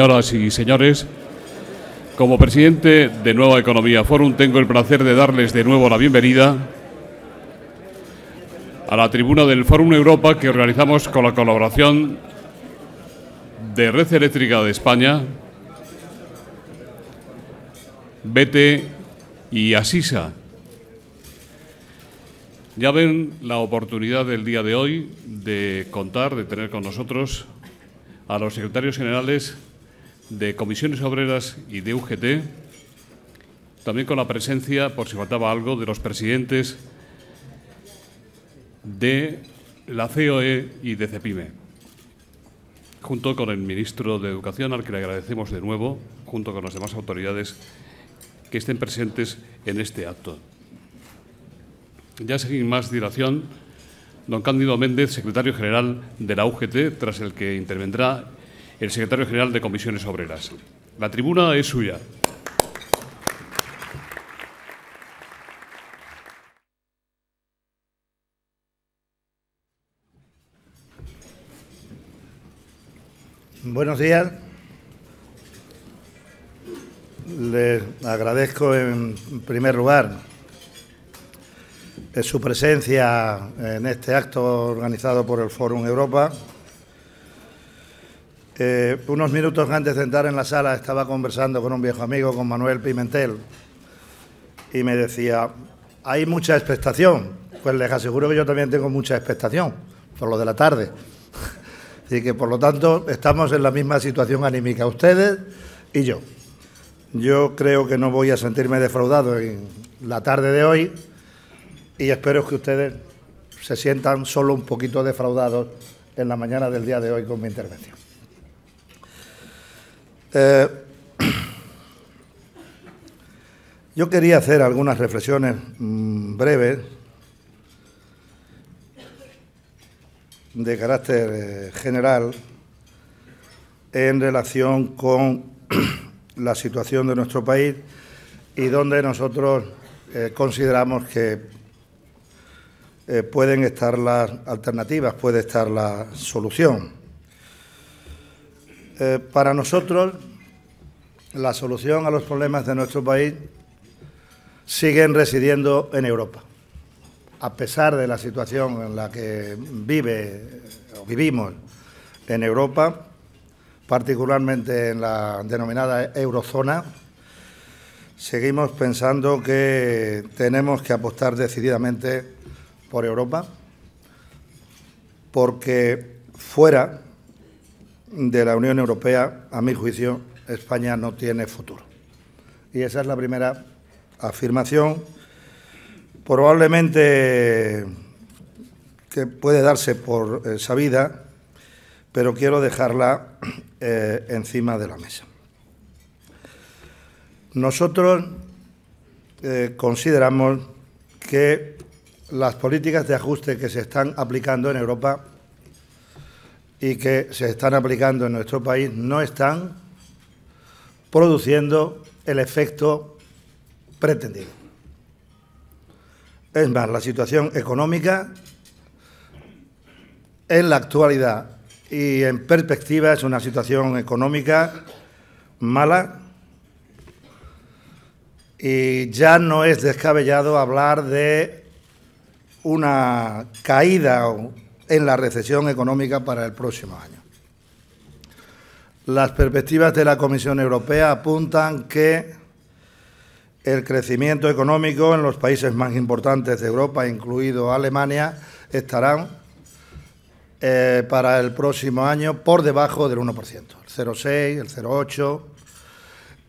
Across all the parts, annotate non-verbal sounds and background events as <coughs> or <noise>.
Señoras y señores, como presidente de Nueva Economía Forum tengo el placer de darles de nuevo la bienvenida a la tribuna del Fórum Europa que organizamos con la colaboración de Red Eléctrica de España, BT y Asisa. Ya ven la oportunidad del día de hoy de contar, de tener con nosotros a los secretarios generales de comisiones obreras y de UGT, también con la presencia, por si faltaba algo, de los presidentes de la COE y de CEPIME, junto con el ministro de Educación, al que le agradecemos de nuevo, junto con las demás autoridades que estén presentes en este acto. Ya sin más dilación, don Cándido Méndez, secretario general de la UGT, tras el que intervendrá el secretario general de Comisiones Obreras. La tribuna es suya. Buenos días. Les agradezco en primer lugar eh, su presencia en este acto organizado por el Fórum Europa eh, unos minutos antes de entrar en la sala estaba conversando con un viejo amigo, con Manuel Pimentel, y me decía, hay mucha expectación. Pues les aseguro que yo también tengo mucha expectación por lo de la tarde. <laughs> Y que, por lo tanto, estamos en la misma situación anímica ustedes y yo. Yo creo que no voy a sentirme defraudado en la tarde de hoy y espero que ustedes se sientan solo un poquito defraudados en la mañana del día de hoy con mi intervención. Eh, <clears throat> yo quería hacer algunas reflexiones mm, breves de carácter eh, general en relación con <clears throat> la situación de nuestro país y donde nosotros eh, consideramos que pueden estar las alternativas, puede estar la solución. Eh, para nosotros, la solución a los problemas de nuestro país siguen residiendo en Europa. A pesar de la situación en la que vive o vivimos en Europa, particularmente en la denominada eurozona, seguimos pensando que tenemos que apostar decididamente por Europa, porque fuera de la Unión Europea, a mi juicio, España no tiene futuro. Y esa es la primera afirmación, probablemente que puede darse por eh, sabida, pero quiero dejarla <clears throat> eh, encima de la mesa. Nosotros eh, consideramos que las políticas de ajuste que se están aplicando en Europa y que se están aplicando en nuestro país no están produciendo el efecto pretendido. Es más, la situación económica en la actualidad y en perspectiva es una situación económica mala y ya no es descabellado hablar de una caída en la recesión económica para el próximo año. Las perspectivas de la Comisión Europea apuntan que el crecimiento económico en los países más importantes de Europa, incluido Alemania, estarán eh, para el próximo año por debajo del 1%, el 0,6, el 0,8.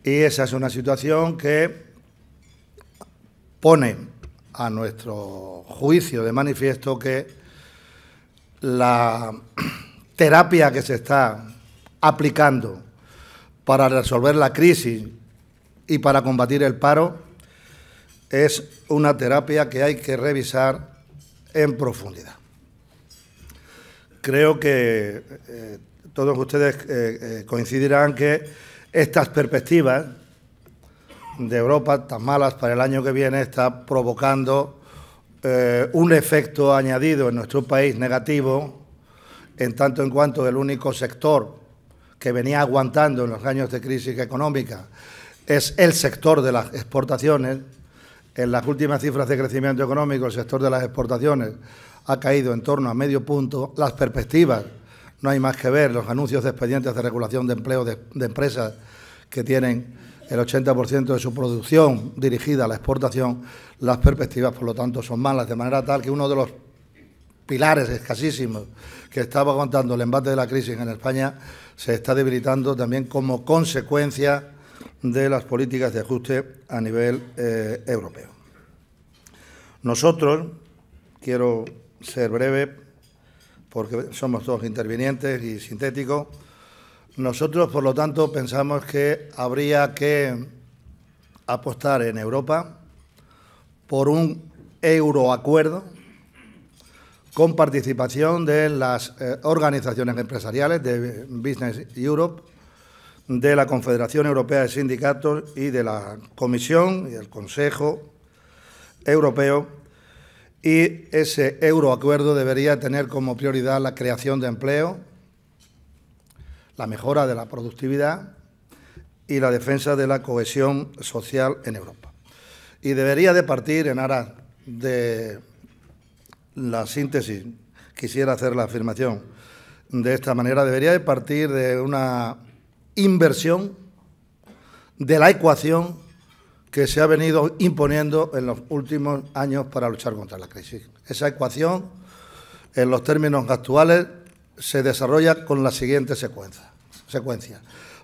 Y esa es una situación que pone a nuestro juicio de manifiesto que la terapia que se está aplicando para resolver la crisis y para combatir el paro es una terapia que hay que revisar en profundidad. Creo que eh, todos ustedes eh, eh, coincidirán que estas perspectivas de Europa tan malas para el año que viene está provocando eh, un efecto añadido en nuestro país negativo, en tanto en cuanto el único sector que venía aguantando en los años de crisis económica es el sector de las exportaciones. En las últimas cifras de crecimiento económico, el sector de las exportaciones ha caído en torno a medio punto. Las perspectivas, no hay más que ver los anuncios de expedientes de regulación de empleo de empresas que tienen el 80% de su producción dirigida a la exportación, las perspectivas, por lo tanto, son malas, de manera tal que uno de los pilares escasísimos que estaba aguantando el embate de la crisis en España se está debilitando también como consecuencia de las políticas de ajuste a nivel eh, europeo. Nosotros, quiero ser breve porque somos todos intervinientes y sintéticos, nosotros, por lo tanto, pensamos que habría que apostar en Europa por un euroacuerdo con participación de las eh, organizaciones empresariales de Business Europe, de la Confederación Europea de Sindicatos y de la Comisión y el Consejo Europeo. Y ese euroacuerdo debería tener como prioridad la creación de empleo, la mejora de la productividad y la defensa de la cohesión social en Europa. Y debería de partir en aras de la síntesis, quisiera hacer la afirmación de esta manera, debería de partir de una inversión de la ecuación que se ha venido imponiendo en los últimos años para luchar contra la crisis. Esa ecuación, en los términos actuales, se desarrolla con la siguiente secuencia. secuencia.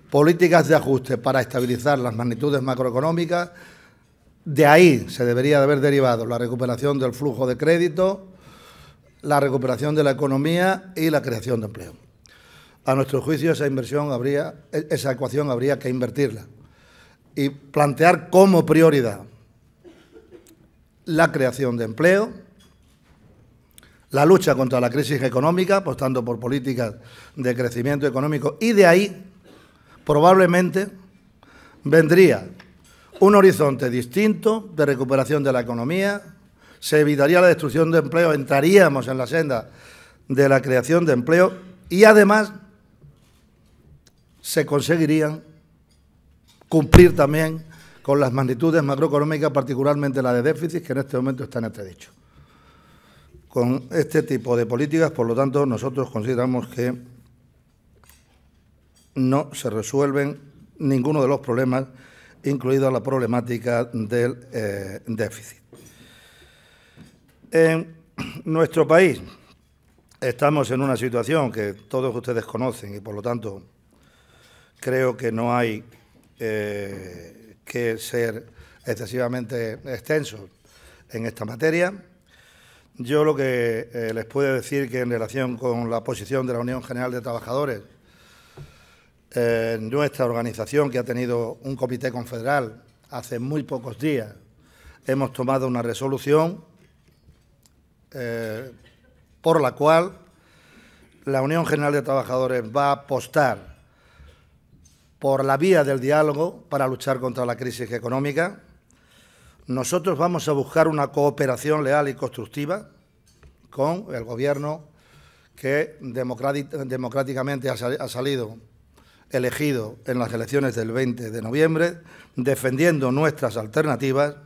Políticas de ajuste para estabilizar las magnitudes macroeconómicas. De ahí se debería de haber derivado la recuperación del flujo de crédito, la recuperación de la economía y la creación de empleo. A nuestro juicio esa inversión habría, esa ecuación habría que invertirla y plantear como prioridad la creación de empleo, la lucha contra la crisis económica, apostando por políticas de crecimiento económico, y de ahí probablemente vendría un horizonte distinto de recuperación de la economía, se evitaría la destrucción de empleo, entraríamos en la senda de la creación de empleo y además se conseguirían cumplir también con las magnitudes macroeconómicas, particularmente la de déficit, que en este momento está en con este tipo de políticas. Por lo tanto, nosotros consideramos que no se resuelven ninguno de los problemas, incluida la problemática del eh, déficit. En nuestro país estamos en una situación que todos ustedes conocen y por lo tanto creo que no hay eh, que ser excesivamente extensos en esta materia. Yo lo que eh, les puedo decir que en relación con la posición de la Unión General de Trabajadores, en eh, nuestra organización, que ha tenido un comité confederal hace muy pocos días, hemos tomado una resolución eh, por la cual la Unión General de Trabajadores va a apostar por la vía del diálogo para luchar contra la crisis económica nosotros vamos a buscar una cooperación leal y constructiva con el gobierno que democráticamente ha salido elegido en las elecciones del 20 de noviembre, defendiendo nuestras alternativas,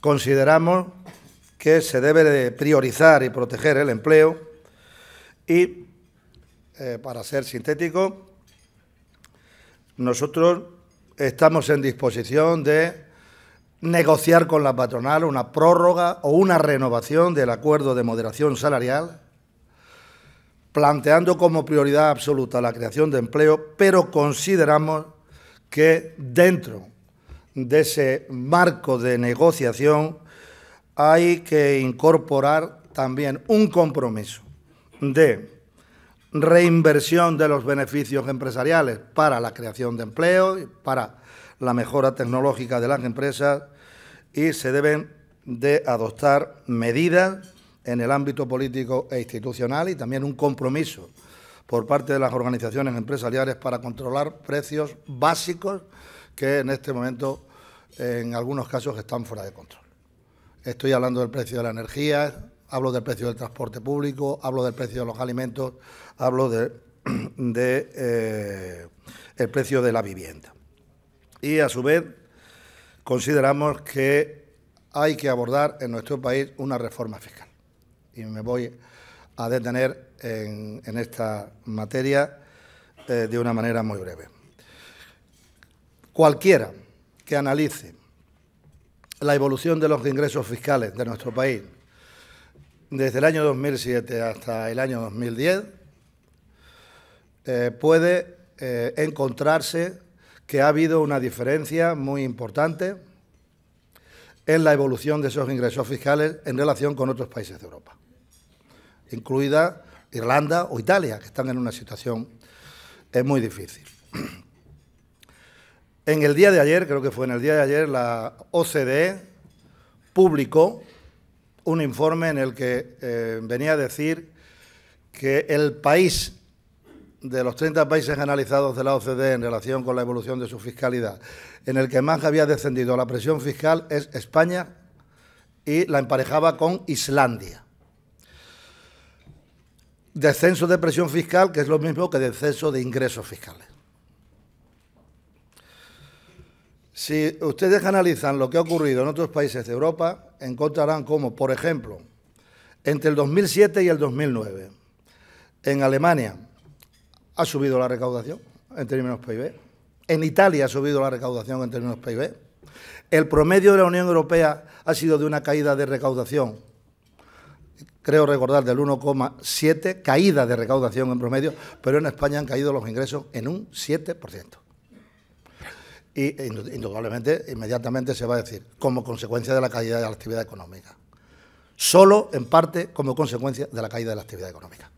consideramos que se debe priorizar y proteger el empleo y, eh, para ser sintético, nosotros estamos en disposición de negociar con la patronal una prórroga o una renovación del acuerdo de moderación salarial, planteando como prioridad absoluta la creación de empleo, pero consideramos que dentro de ese marco de negociación hay que incorporar también un compromiso de reinversión de los beneficios empresariales para la creación de empleo, para la mejora tecnológica de las empresas, y se deben de adoptar medidas en el ámbito político e institucional y también un compromiso por parte de las organizaciones empresariales para controlar precios básicos que en este momento en algunos casos están fuera de control. Estoy hablando del precio de la energía, hablo del precio del transporte público, hablo del precio de los alimentos, hablo del de, <clears throat> de, eh, precio de la vivienda. Y a su vez consideramos que hay que abordar en nuestro país una reforma fiscal. Y me voy a detener en, esta materia eh, de una manera muy breve. Cualquiera que analice la evolución de los ingresos fiscales de nuestro país desde el año 2007 hasta el año 2010 eh, puede eh, encontrarse que ha habido una diferencia muy importante en la evolución de esos ingresos fiscales en relación con otros países de Europa, incluida Irlanda o Italia, que están en una situación eh, muy difícil. <clears throat> En el día de ayer, creo que fue en el día de ayer, la OCDE publicó un informe en el que eh, venía a decir que el país de los 30 países analizados de la OCDE en relación con la evolución de su fiscalidad, en el que más había descendido la presión fiscal es España y la emparejaba con Islandia. Descenso de presión fiscal, que es lo mismo que descenso de ingresos fiscales. Si ustedes analizan lo que ha ocurrido en otros países de Europa, encontrarán cómo, por ejemplo, entre el 2007 y el 2009, en Alemania, ha subido la recaudación en términos PIB. En Italia ha subido la recaudación en términos PIB. El promedio de la Unión Europea ha sido de una caída de recaudación, creo recordar, del 1,7, caída de recaudación en promedio, pero en España han caído los ingresos en un 7%. Y e, indudablemente, inmediatamente se va a decir, como consecuencia de la caída de la actividad económica. Solo en parte como consecuencia de la caída de la actividad económica.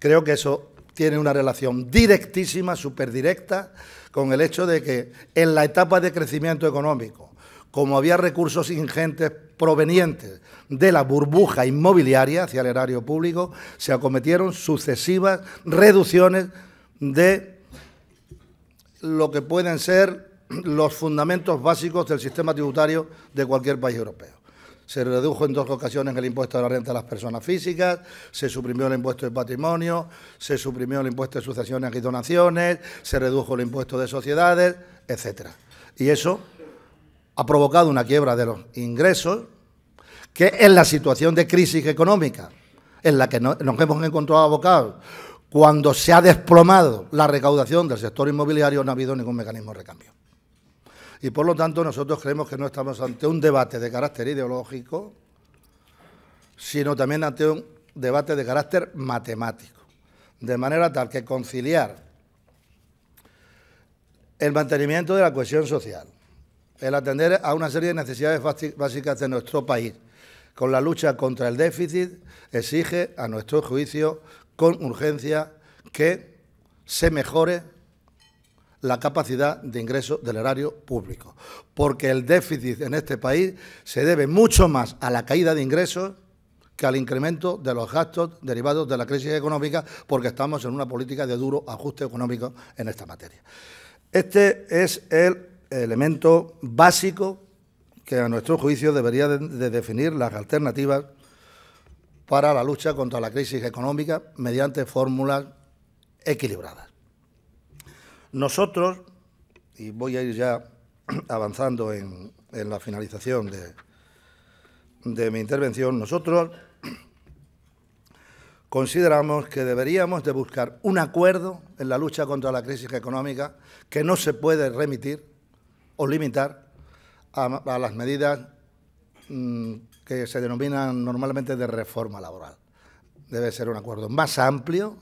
Creo que eso tiene una relación directísima, superdirecta, directa, con el hecho de que en la etapa de crecimiento económico, como había recursos ingentes provenientes de la burbuja inmobiliaria hacia el erario público, se acometieron sucesivas reducciones de lo que pueden ser los fundamentos básicos del sistema tributario de cualquier país europeo. Se redujo en dos ocasiones el impuesto de la renta a las personas físicas, se suprimió el impuesto de patrimonio, se suprimió el impuesto de sucesiones y donaciones, se redujo el impuesto de sociedades, etcétera. Y eso ha provocado una quiebra de los ingresos que en la situación de crisis económica en la que nos hemos encontrado abocados, cuando se ha desplomado la recaudación del sector inmobiliario, no ha habido ningún mecanismo de recambio. Y por lo tanto nosotros creemos que no estamos ante un debate de carácter ideológico, sino también ante un debate de carácter matemático. De manera tal que conciliar el mantenimiento de la cohesión social, el atender a una serie de necesidades básicas de nuestro país, con la lucha contra el déficit, exige a nuestro juicio con urgencia que se mejore la capacidad de ingreso del erario público, porque el déficit en este país se debe mucho más a la caída de ingresos que al incremento de los gastos derivados de la crisis económica, porque estamos en una política de duro ajuste económico en esta materia. Este es el elemento básico que a nuestro juicio debería definir las alternativas para la lucha contra la crisis económica mediante fórmulas equilibradas. Nosotros, y voy a ir ya <clears throat> avanzando en, la finalización de, mi intervención, nosotros <clears throat> consideramos que deberíamos de buscar un acuerdo en la lucha contra la crisis económica que no se puede remitir o limitar a, las medidas mm, que se denominan normalmente de reforma laboral. Debe ser un acuerdo más amplio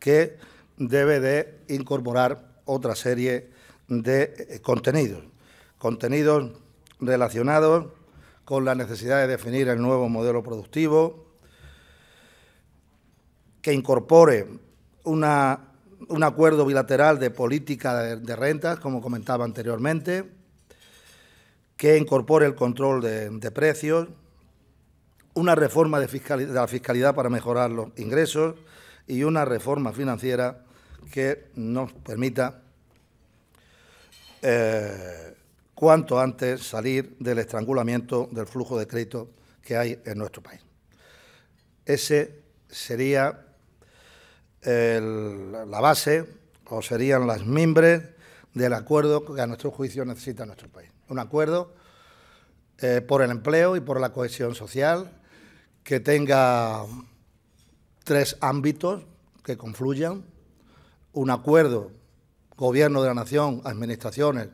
que debe de incorporar otra serie de eh, contenidos, contenidos relacionados con la necesidad de definir el nuevo modelo productivo, que incorpore una, un acuerdo bilateral de política de, rentas, como comentaba anteriormente, que incorpore el control de, precios, una reforma de, de la fiscalidad para mejorar los ingresos y una reforma financiera que nos permita eh, cuanto antes salir del estrangulamiento del flujo de crédito que hay en nuestro país. Ese sería la base o serían las mimbres del acuerdo que a nuestro juicio necesita nuestro país. Un acuerdo eh, por el empleo y por la cohesión social que tenga tres ámbitos que confluyan, un acuerdo, gobierno de la nación, administraciones,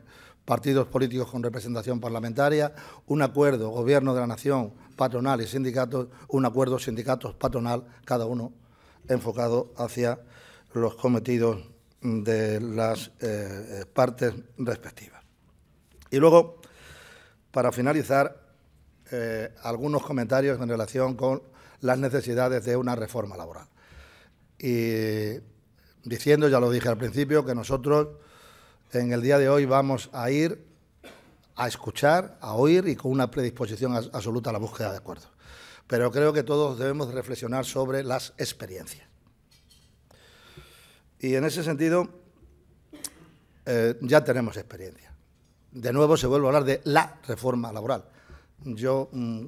partidos políticos con representación parlamentaria, un acuerdo, gobierno de la nación, patronal y sindicatos, un acuerdo sindicatos patronal, cada uno enfocado hacia los cometidos de las eh, eh, partes respectivas. Y luego, para finalizar, eh, algunos comentarios en relación con las necesidades de una reforma laboral. Y diciendo, ya lo dije al principio, que nosotros en el día de hoy vamos a ir a escuchar, a oír y con una predisposición absoluta a la búsqueda de acuerdos. Pero creo que todos debemos reflexionar sobre las experiencias. Y en ese sentido, eh, ya tenemos experiencia. De nuevo se vuelve a hablar de la reforma laboral. Yo mm,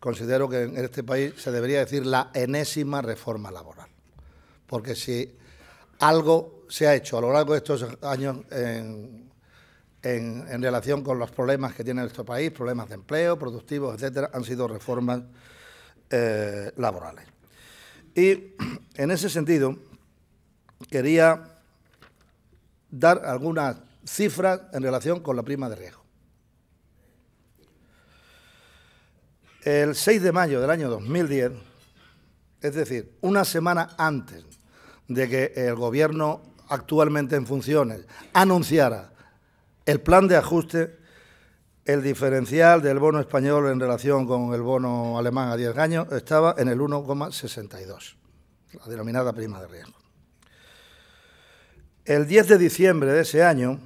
considero que en este país se debería decir la enésima reforma laboral. Porque si algo se ha hecho a lo largo de estos años en, relación con los problemas que tiene nuestro país, problemas de empleo, productivos, etcétera, han sido reformas eh, laborales. Y en ese sentido, quería dar algunas cifras en relación con la prima de riesgo. El 6 de mayo del año 2010, es decir, una semana antes de que el gobierno actualmente en funciones anunciara el plan de ajuste, el diferencial del bono español en relación con el bono alemán a 10 años estaba en el 1,62, la denominada prima de riesgo. El 10 de diciembre de ese año,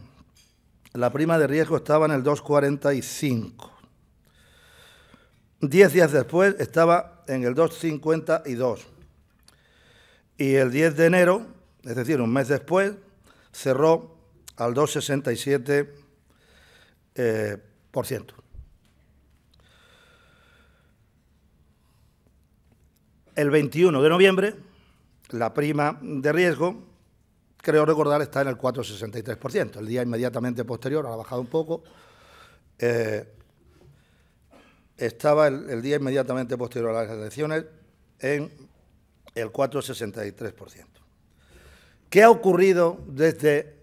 la prima de riesgo estaba en el 2,45. Diez días después estaba en el 2,52 y el 10 de enero, es decir, un mes después, cerró al 2,67%. Eh, el 21 de noviembre, la prima de riesgo, creo recordar, está en el 4,63%. El día inmediatamente posterior, ha bajado un poco, eh, estaba el, día inmediatamente posterior a las elecciones en el 4,63%. ¿Qué ha ocurrido desde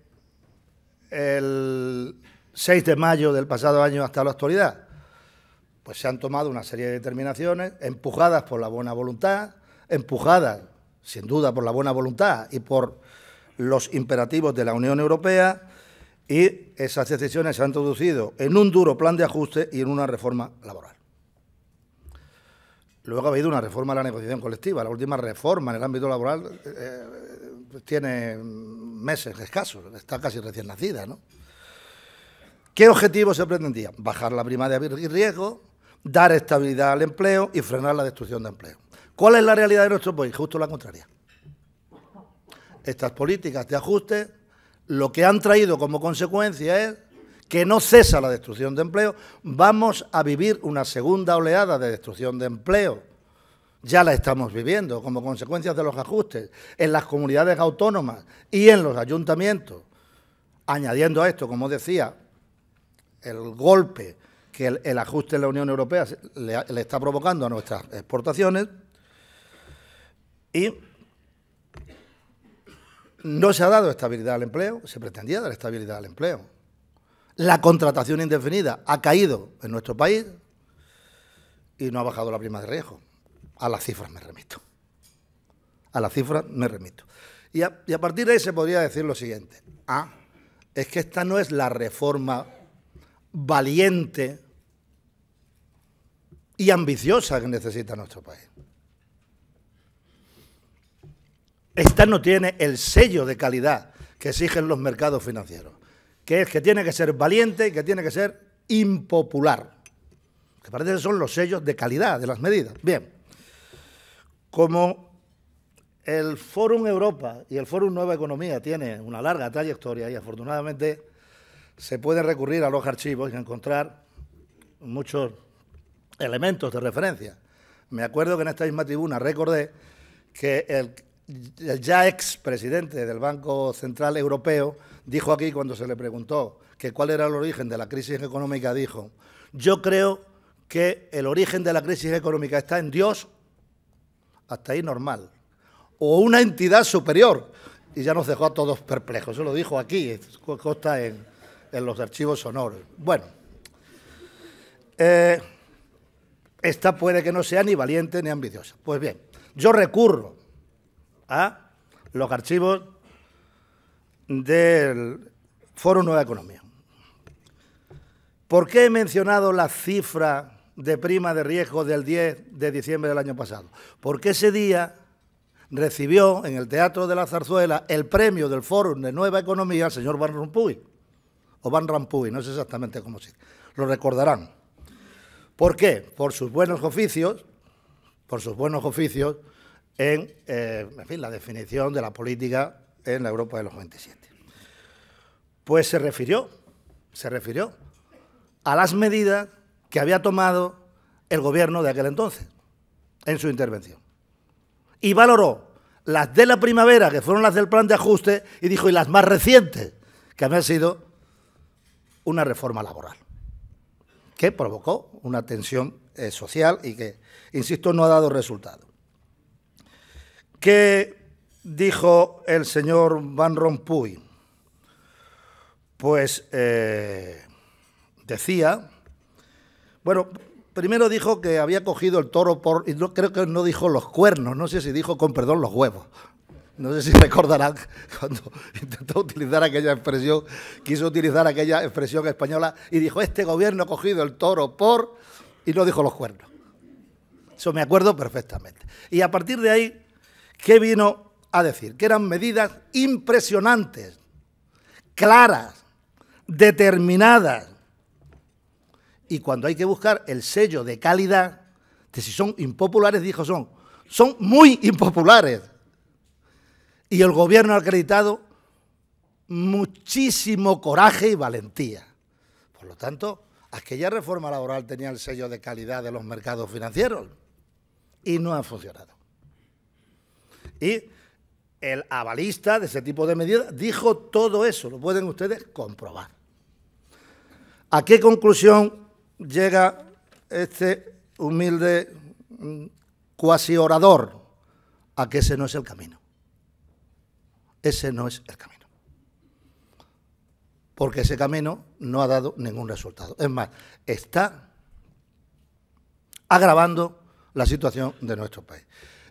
el 6 de mayo del pasado año hasta la actualidad? Pues se han tomado una serie de determinaciones empujadas por la buena voluntad, empujadas sin duda por la buena voluntad y por los imperativos de la Unión Europea, y esas decisiones se han traducido en un duro plan de ajuste y en una reforma laboral. Luego ha habido una reforma de la negociación colectiva. La última reforma en el ámbito laboral eh, eh, pues tiene meses escasos, está casi recién nacida. ¿no? ¿Qué objetivo se pretendía? Bajar la prima de riesgo, dar estabilidad al empleo y frenar la destrucción de empleo. ¿Cuál es la realidad de nuestro país? Justo la contraria. Estas políticas de ajuste lo que han traído como consecuencia es que no cesa la destrucción de empleo, vamos a vivir una segunda oleada de destrucción de empleo. Ya la estamos viviendo como consecuencia de los ajustes en las comunidades autónomas y en los ayuntamientos. Añadiendo a esto, como decía, el golpe que el, ajuste en la Unión Europea le está provocando a nuestras exportaciones y no se ha dado estabilidad al empleo, se pretendía dar estabilidad al empleo la contratación indefinida ha caído en nuestro país y no ha bajado la prima de riesgo. A las cifras me remito. A las cifras me remito. Y a, partir de ahí se podría decir lo siguiente. Ah, es que esta no es la reforma valiente y ambiciosa que necesita nuestro país. Esta no tiene el sello de calidad que exigen los mercados financieros que es que tiene que ser valiente y que tiene que ser impopular, que parece que son los sellos de calidad de las medidas. Bien, como el Fórum Europa y el Fórum Nueva Economía tiene una larga trayectoria y afortunadamente se puede recurrir a los archivos y encontrar muchos elementos de referencia. Me acuerdo que en esta misma tribuna recordé que el ya ex presidente del Banco Central Europeo, dijo aquí cuando se le preguntó que cuál era el origen de la crisis económica, dijo, yo creo que el origen de la crisis económica está en Dios, hasta ahí normal, o una entidad superior. Y ya nos dejó a todos perplejos, eso lo dijo aquí, consta en, en los archivos sonoros. Bueno, eh, esta puede que no sea ni valiente ni ambiciosa. Pues bien, yo recurro a los archivos del Foro Nueva Economía. ¿Por qué he mencionado la cifra de prima de riesgo del 10 de diciembre del año pasado? Porque ese día recibió en el Teatro de la Zarzuela el premio del Foro de Nueva Economía al señor Van Rompuy, o Van Rompuy, no sé exactamente cómo se dice. lo recordarán. ¿Por qué? Por sus buenos oficios, por sus buenos oficios en, eh, en fin, la definición de la política en la Europa de los 27. Pues se refirió, se refirió a las medidas que había tomado el gobierno de aquel entonces en su intervención. Y valoró las de la primavera, que fueron las del plan de ajuste, y dijo, y las más recientes, que habían sido una reforma laboral, que provocó una tensión eh, social y que, insisto, no ha dado resultado. Que dijo el señor Van Rompuy? Pues eh, decía, bueno, primero dijo que había cogido el toro por, y creo que no dijo los cuernos, no sé si dijo con perdón los huevos. No sé si recordarán <laughs> cuando intentó utilizar aquella expresión, quiso utilizar aquella expresión española y dijo, este gobierno ha cogido el toro por... y no dijo los cuernos. Eso me acuerdo perfectamente. Y a partir de ahí, ¿qué vino a decir que eran medidas impresionantes, claras, determinadas. Y cuando hay que buscar el sello de calidad, de si son impopulares, dijo son, son muy impopulares. Y el gobierno ha acreditado muchísimo coraje y valentía. Por lo tanto, aquella reforma laboral tenía el sello de calidad de los mercados financieros y no ha funcionado. Y el avalista de ese tipo de medidas dijo todo eso, lo pueden ustedes comprobar. ¿A qué conclusión llega este humilde mm, cuasi orador? A que ese no es el camino. Ese no es el camino. Porque ese camino no ha dado ningún resultado. Es más, está agravando la situación de nuestro país.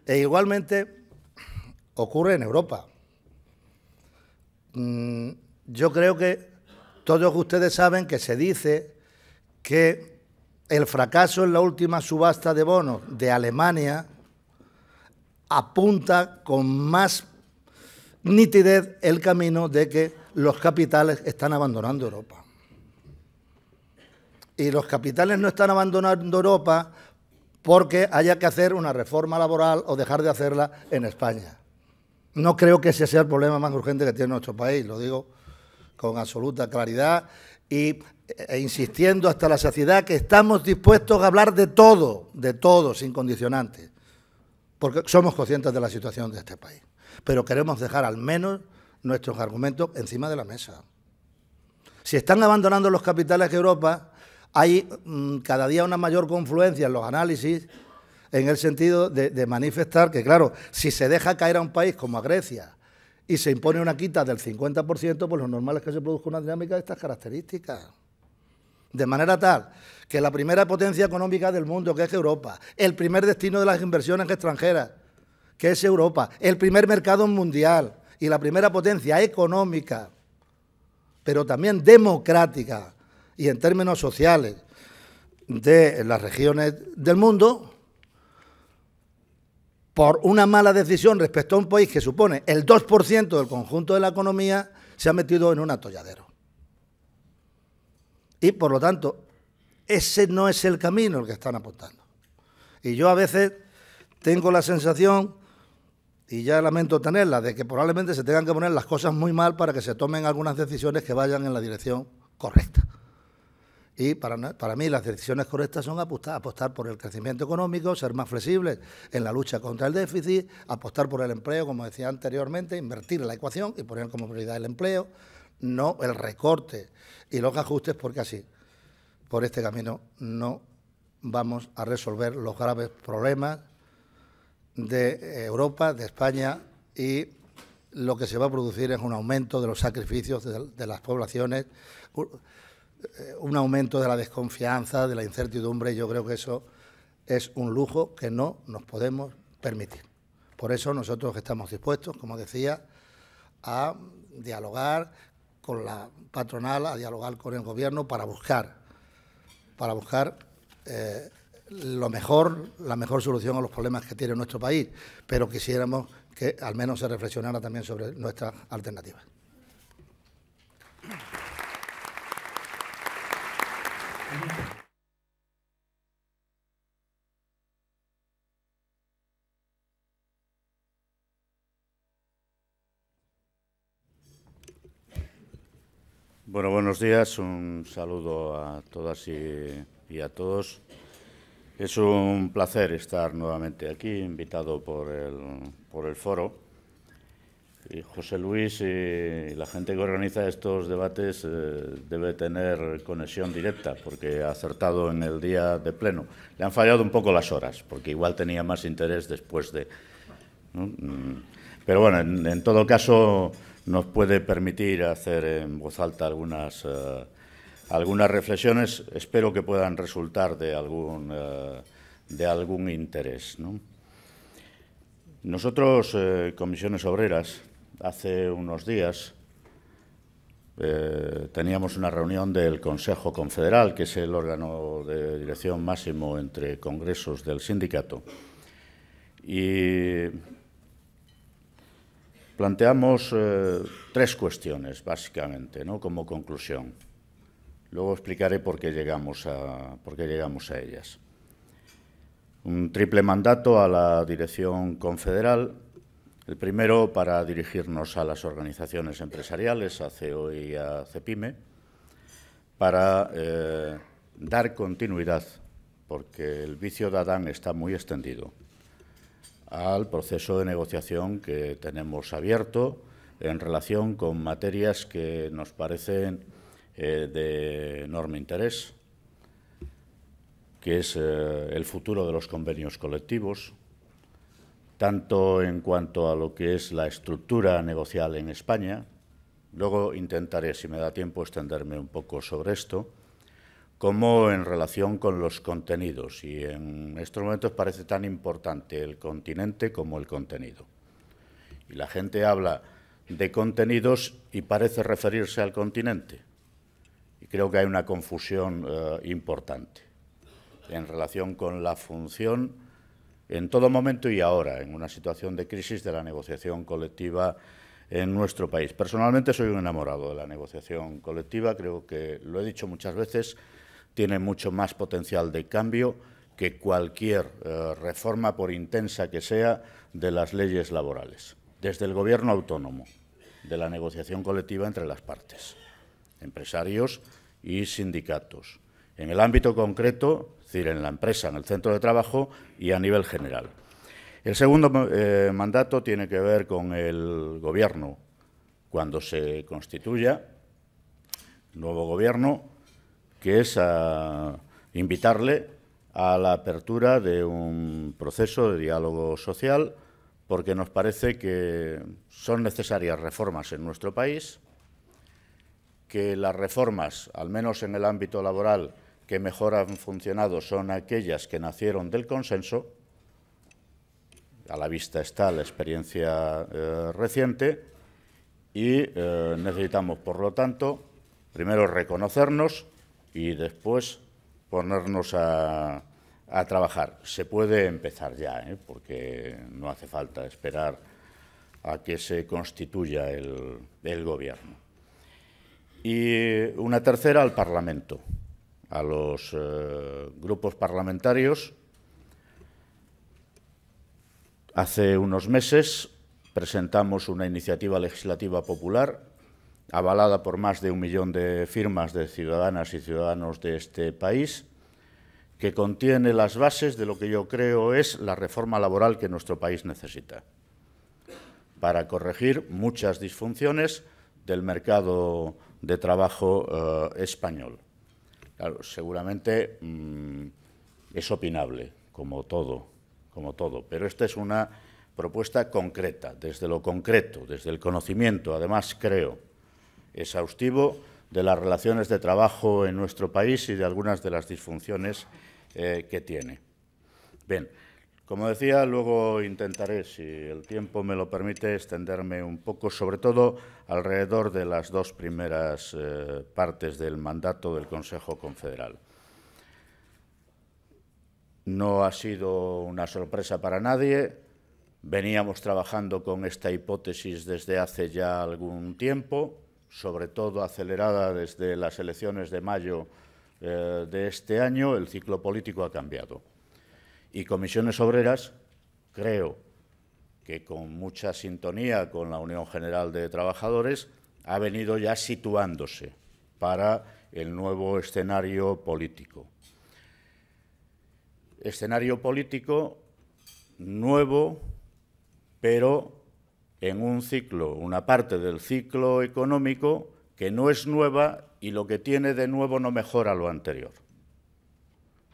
E igualmente ocurre en Europa. Mm, yo creo que todos ustedes saben que se dice que el fracaso en la última subasta de bonos de Alemania apunta con más nitidez el camino de que los capitales están abandonando Europa. Y los capitales no están abandonando Europa porque haya que hacer una reforma laboral o dejar de hacerla en España. No creo que ese sea el problema más urgente que tiene nuestro país, lo digo con absoluta claridad y, e insistiendo hasta la saciedad que estamos dispuestos a hablar de todo, de todo, sin condicionantes, porque somos conscientes de la situación de este país. Pero queremos dejar al menos nuestros argumentos encima de la mesa. Si están abandonando los capitales de Europa, hay mm, cada día una mayor confluencia en los análisis en el sentido de, manifestar que, claro, si se deja caer a un país como a Grecia, y se impone una quita del 50%, pues lo normal es que se produzca una dinámica de estas características. De manera tal que la primera potencia económica del mundo, que es Europa, el primer destino de las inversiones extranjeras, que es Europa, el primer mercado mundial y la primera potencia económica, pero también democrática y en términos sociales de las regiones del mundo, por una mala decisión respecto a un país que supone el 2% del conjunto de la economía, se ha metido en un atolladero. Y por lo tanto, ese no es el camino al que están apuntando. Y yo a veces tengo la sensación, y ya lamento tenerla, de que probablemente se tengan que poner las cosas muy mal para que se tomen algunas decisiones que vayan en la dirección correcta. Y para, mí las decisiones correctas son apostar, apostar por el crecimiento económico, ser más flexibles en la lucha contra el déficit, apostar por el empleo, como decía anteriormente, invertir en la ecuación y poner como prioridad el empleo, no el recorte y los ajustes, porque así, por este camino, no vamos a resolver los graves problemas de eh, Europa, de España y lo que se va a producir es un aumento de los sacrificios de las poblaciones eh, un aumento de la desconfianza, de la incertidumbre, yo creo que eso es un lujo que no nos podemos permitir. Por eso nosotros estamos dispuestos, como decía, a dialogar con la patronal, a dialogar con el gobierno para buscar, para buscar eh, lo mejor, la mejor solución a los problemas que tiene nuestro país, pero quisiéramos que al menos se reflexionara también sobre nuestras alternativas. Bueno, buenos días, un saludo a todas y, a todos. Es un placer estar nuevamente aquí, invitado por el, por el foro. José Luis y la gente que organiza estos debates eh, debe tener conexión directa porque ha acertado en el día de pleno. Le han fallado un poco las horas porque igual tenía más interés después de... Mm. Pero bueno, en, todo caso nos puede permitir hacer en voz alta algunas, eh, algunas reflexiones. Espero que puedan resultar de algún, eh, de algún interés. Nosotros, Comisiones Obreras, hace unos días eh, teníamos una reunión del Consejo Confederal, que es el órgano de dirección máximo entre congresos del sindicato, y planteamos eh, tres cuestiones, básicamente, ¿no? como conclusión. Luego explicaré por qué llegamos a, por qué llegamos a ellas. Un triple mandato a la dirección confederal, el primero para dirigirnos a las organizaciones empresariales, a CEO y a CEPIME, para eh, dar continuidad, porque el vicio de Adán está muy extendido, al proceso de negociación que tenemos abierto en relación con materias que nos parecen eh, de enorme interés, que es eh, el futuro de los convenios colectivos, tanto en cuanto a lo que es la estructura negocial en España, luego intentaré, si me da tiempo, extenderme un poco sobre esto, como en relación con los contenidos. Y en estos momentos parece tan importante el continente como el contenido. Y la gente habla de contenidos y parece referirse al continente. Y creo que hay una confusión eh, importante en relación con la función en todo momento y ahora, en una situación de crisis de la negociación colectiva en nuestro país. Personalmente soy un enamorado de la negociación colectiva, creo que lo he dicho muchas veces, tiene mucho más potencial de cambio que cualquier eh, reforma, por intensa que sea, de las leyes laborales, desde el gobierno autónomo, de la negociación colectiva entre las partes, empresarios y sindicatos. En el ámbito concreto, es decir, en la empresa, en el centro de trabajo y a nivel general. El segundo eh, mandato tiene que ver con el gobierno. Cuando se constituya nuevo gobierno, que es a invitarle a la apertura de un proceso de diálogo social, porque nos parece que son necesarias reformas en nuestro país, que las reformas, al menos en el ámbito laboral, que mejor han funcionado son aquellas que nacieron del consenso, a la vista está la experiencia eh, reciente, y eh, necesitamos, por lo tanto, primero reconocernos y después ponernos a, trabajar. Se puede empezar ya, ¿eh? porque no hace falta esperar a que se constituya el gobierno. Y una tercera al Parlamento a los eh, grupos parlamentarios. Hace unos meses presentamos una iniciativa legislativa popular avalada por más de un millón de firmas de ciudadanas y ciudadanos de este país, que contiene las bases de lo que yo creo es la reforma laboral que nuestro país necesita para corregir muchas disfunciones del mercado de trabajo eh, español seguramente mm, es opinable, como todo, como todo, pero esta es una propuesta concreta, desde lo concreto, desde el conocimiento, además creo, exhaustivo de las relaciones de trabajo en nuestro país y de algunas de las disfunciones eh, que tiene. Bien, como decía, luego intentaré, si el tiempo me lo permite, extenderme un poco, sobre todo alrededor de las dos primeras eh, partes del mandato del Consejo Confederal. No ha sido una sorpresa para nadie. Veníamos trabajando con esta hipótesis desde hace ya algún tiempo, sobre todo acelerada desde las elecciones de mayo eh, de este año. El ciclo político ha cambiado y comisiones obreras, creo que con mucha sintonía con la Unión General de Trabajadores, ha venido ya situándose para el nuevo escenario político. Escenario político nuevo, pero en un ciclo, una parte del ciclo económico que no es nueva y lo que tiene de nuevo no mejora lo anterior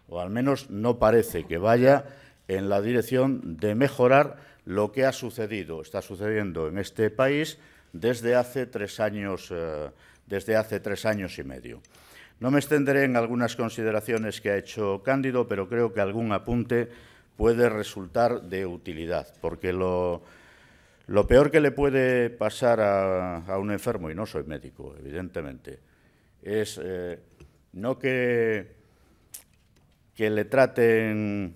o al menos no parece que vaya en la dirección de mejorar lo que ha sucedido, está sucediendo en este país desde hace tres años, eh, desde hace tres años y medio. No me extenderé en algunas consideraciones que ha hecho Cándido, pero creo que algún apunte puede resultar de utilidad, porque lo, peor que le puede pasar a, un enfermo, y no soy médico, evidentemente, es eh, no que que le traten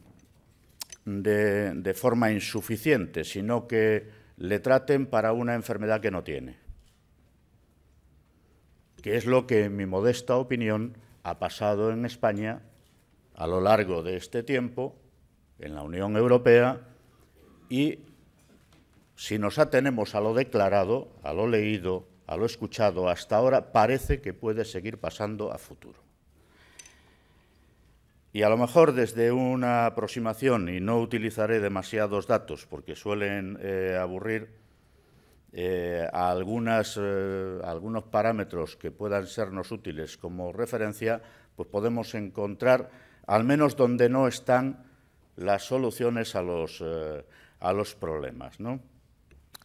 de, forma insuficiente, sino que le traten para una enfermedad que no tiene, que es lo que, en mi modesta opinión, ha pasado en España a lo largo de este tiempo, en la Unión Europea, y si nos atenemos a lo declarado, a lo leído, a lo escuchado hasta ahora, parece que puede seguir pasando a futuro. Y a lo mejor desde una aproximación, y no utilizaré demasiados datos porque suelen eh, aburrir, eh, eh, algunos parámetros que puedan sernos útiles como referencia, pues podemos encontrar, al menos donde no están, las soluciones a los, problemas.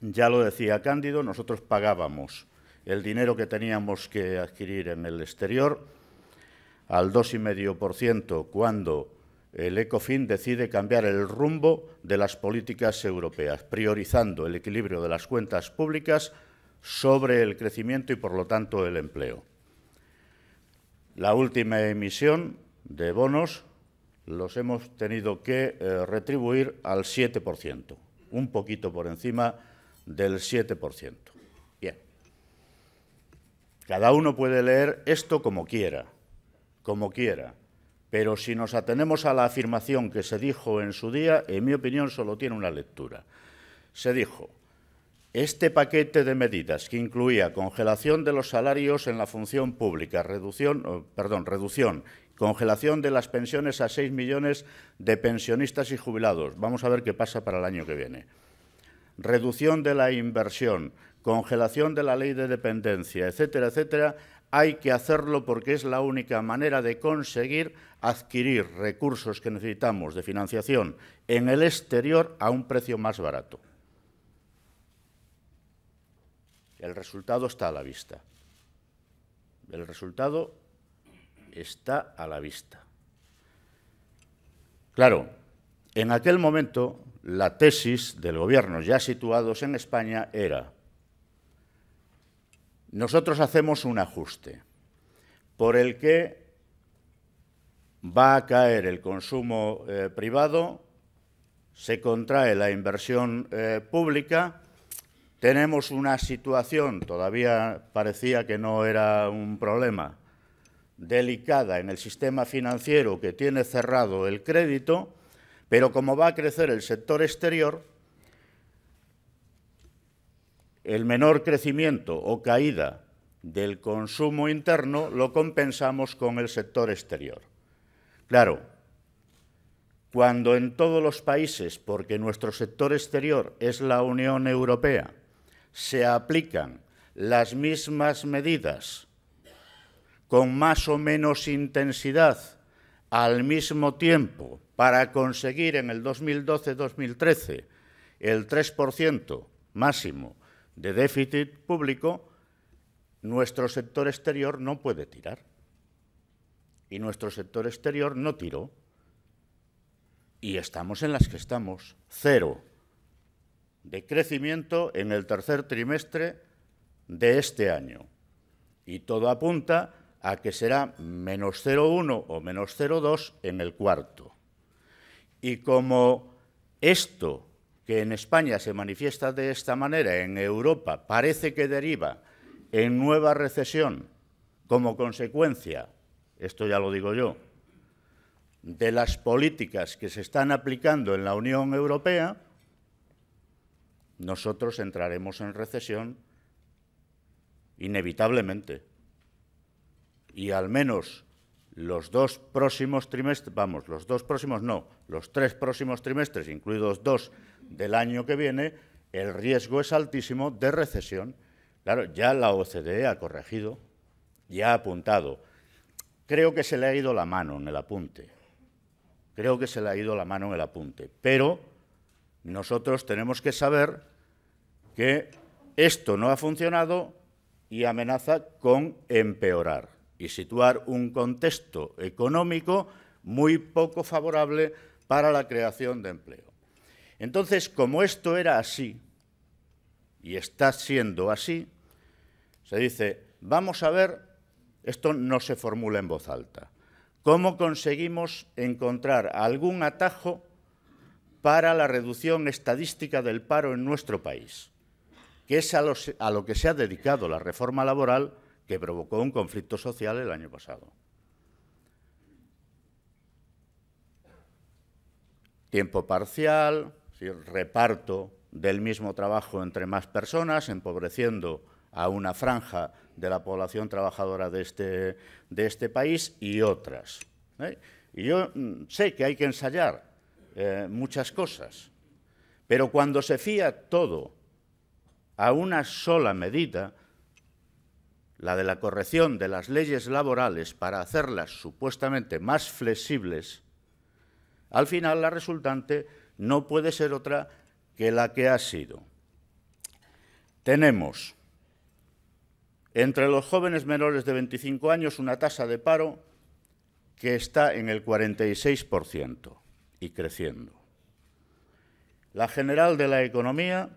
Ya lo decía Cándido, nosotros pagábamos el dinero que teníamos que adquirir en el exterior, al 2,5% cuando el ECOFIN decide cambiar el rumbo de las políticas europeas, priorizando el equilibrio de las cuentas públicas sobre el crecimiento y, por lo tanto, el empleo. La última emisión de bonos los hemos tenido que eh, retribuir al 7%, un poquito por encima del 7%. Bien. Cada uno puede leer esto como quiera como quiera. Pero si nos atenemos a la afirmación que se dijo en su día, en mi opinión solo tiene una lectura. Se dijo, este paquete de medidas que incluía congelación de los salarios en la función pública, reducción, oh, perdón, reducción, congelación de las pensiones a 6 millones de pensionistas y jubilados, vamos a ver qué pasa para el año que viene, reducción de la inversión, congelación de la ley de dependencia, etcétera, etcétera, hay que hacerlo porque es la única manera de conseguir adquirir recursos que necesitamos de financiación en el exterior a un precio más barato. El resultado está a la vista. El resultado está a la vista. Claro, en aquel momento la tesis del gobierno ya situados en España era nosotros hacemos un ajuste por el que va a caer el consumo eh, privado, se contrae la inversión eh, pública, tenemos una situación, todavía parecía que no era un problema, delicada en el sistema financiero que tiene cerrado el crédito, pero como va a crecer el sector exterior, el menor crecimiento o caída del consumo interno lo compensamos con el sector exterior. Claro, cuando en todos los países, porque nuestro sector exterior es la Unión Europea, se aplican las mismas medidas con más o menos intensidad al mismo tiempo para conseguir en el 2012-2013 el 3% máximo de déficit público, nuestro sector exterior no puede tirar. Y nuestro sector exterior no tiró. Y estamos en las que estamos. Cero de crecimiento en el tercer trimestre de este año. Y todo apunta a que será menos 0,1 o menos 0,2 en el cuarto. Y como esto que en España se manifiesta de esta manera, en Europa parece que deriva en nueva recesión como consecuencia, esto ya lo digo yo, de las políticas que se están aplicando en la Unión Europea, nosotros entraremos en recesión inevitablemente. Y al menos los dos próximos trimestres, vamos, los dos próximos no, los tres próximos trimestres, incluidos dos del año que viene, el riesgo es altísimo de recesión. Claro, ya la OCDE ha corregido, ya ha apuntado. Creo que se le ha ido la mano en el apunte. Creo que se le ha ido la mano en el apunte. Pero nosotros tenemos que saber que esto no ha funcionado y amenaza con empeorar y situar un contexto económico muy poco favorable para la creación de empleo. Entonces, como esto era así, y está siendo así, se dice, vamos a ver, esto no se formula en voz alta, cómo conseguimos encontrar algún atajo para la reducción estadística del paro en nuestro país, que es a, lo que se ha dedicado la reforma laboral que provocó un conflicto social el año pasado. Tiempo parcial, el reparto del mismo trabajo entre más personas, empobreciendo a una franja de la población trabajadora de este, este país y otras. ¿eh? Y yo mm, sé que hay que ensayar eh, muchas cosas, pero cuando se fía todo a una sola medida, la de la corrección de las leyes laborales para hacerlas supuestamente más flexibles, al final la resultante no puede ser otra que la que ha sido. Tenemos entre los jóvenes menores de 25 años una tasa de paro que está en el 46% y creciendo. La general de la economía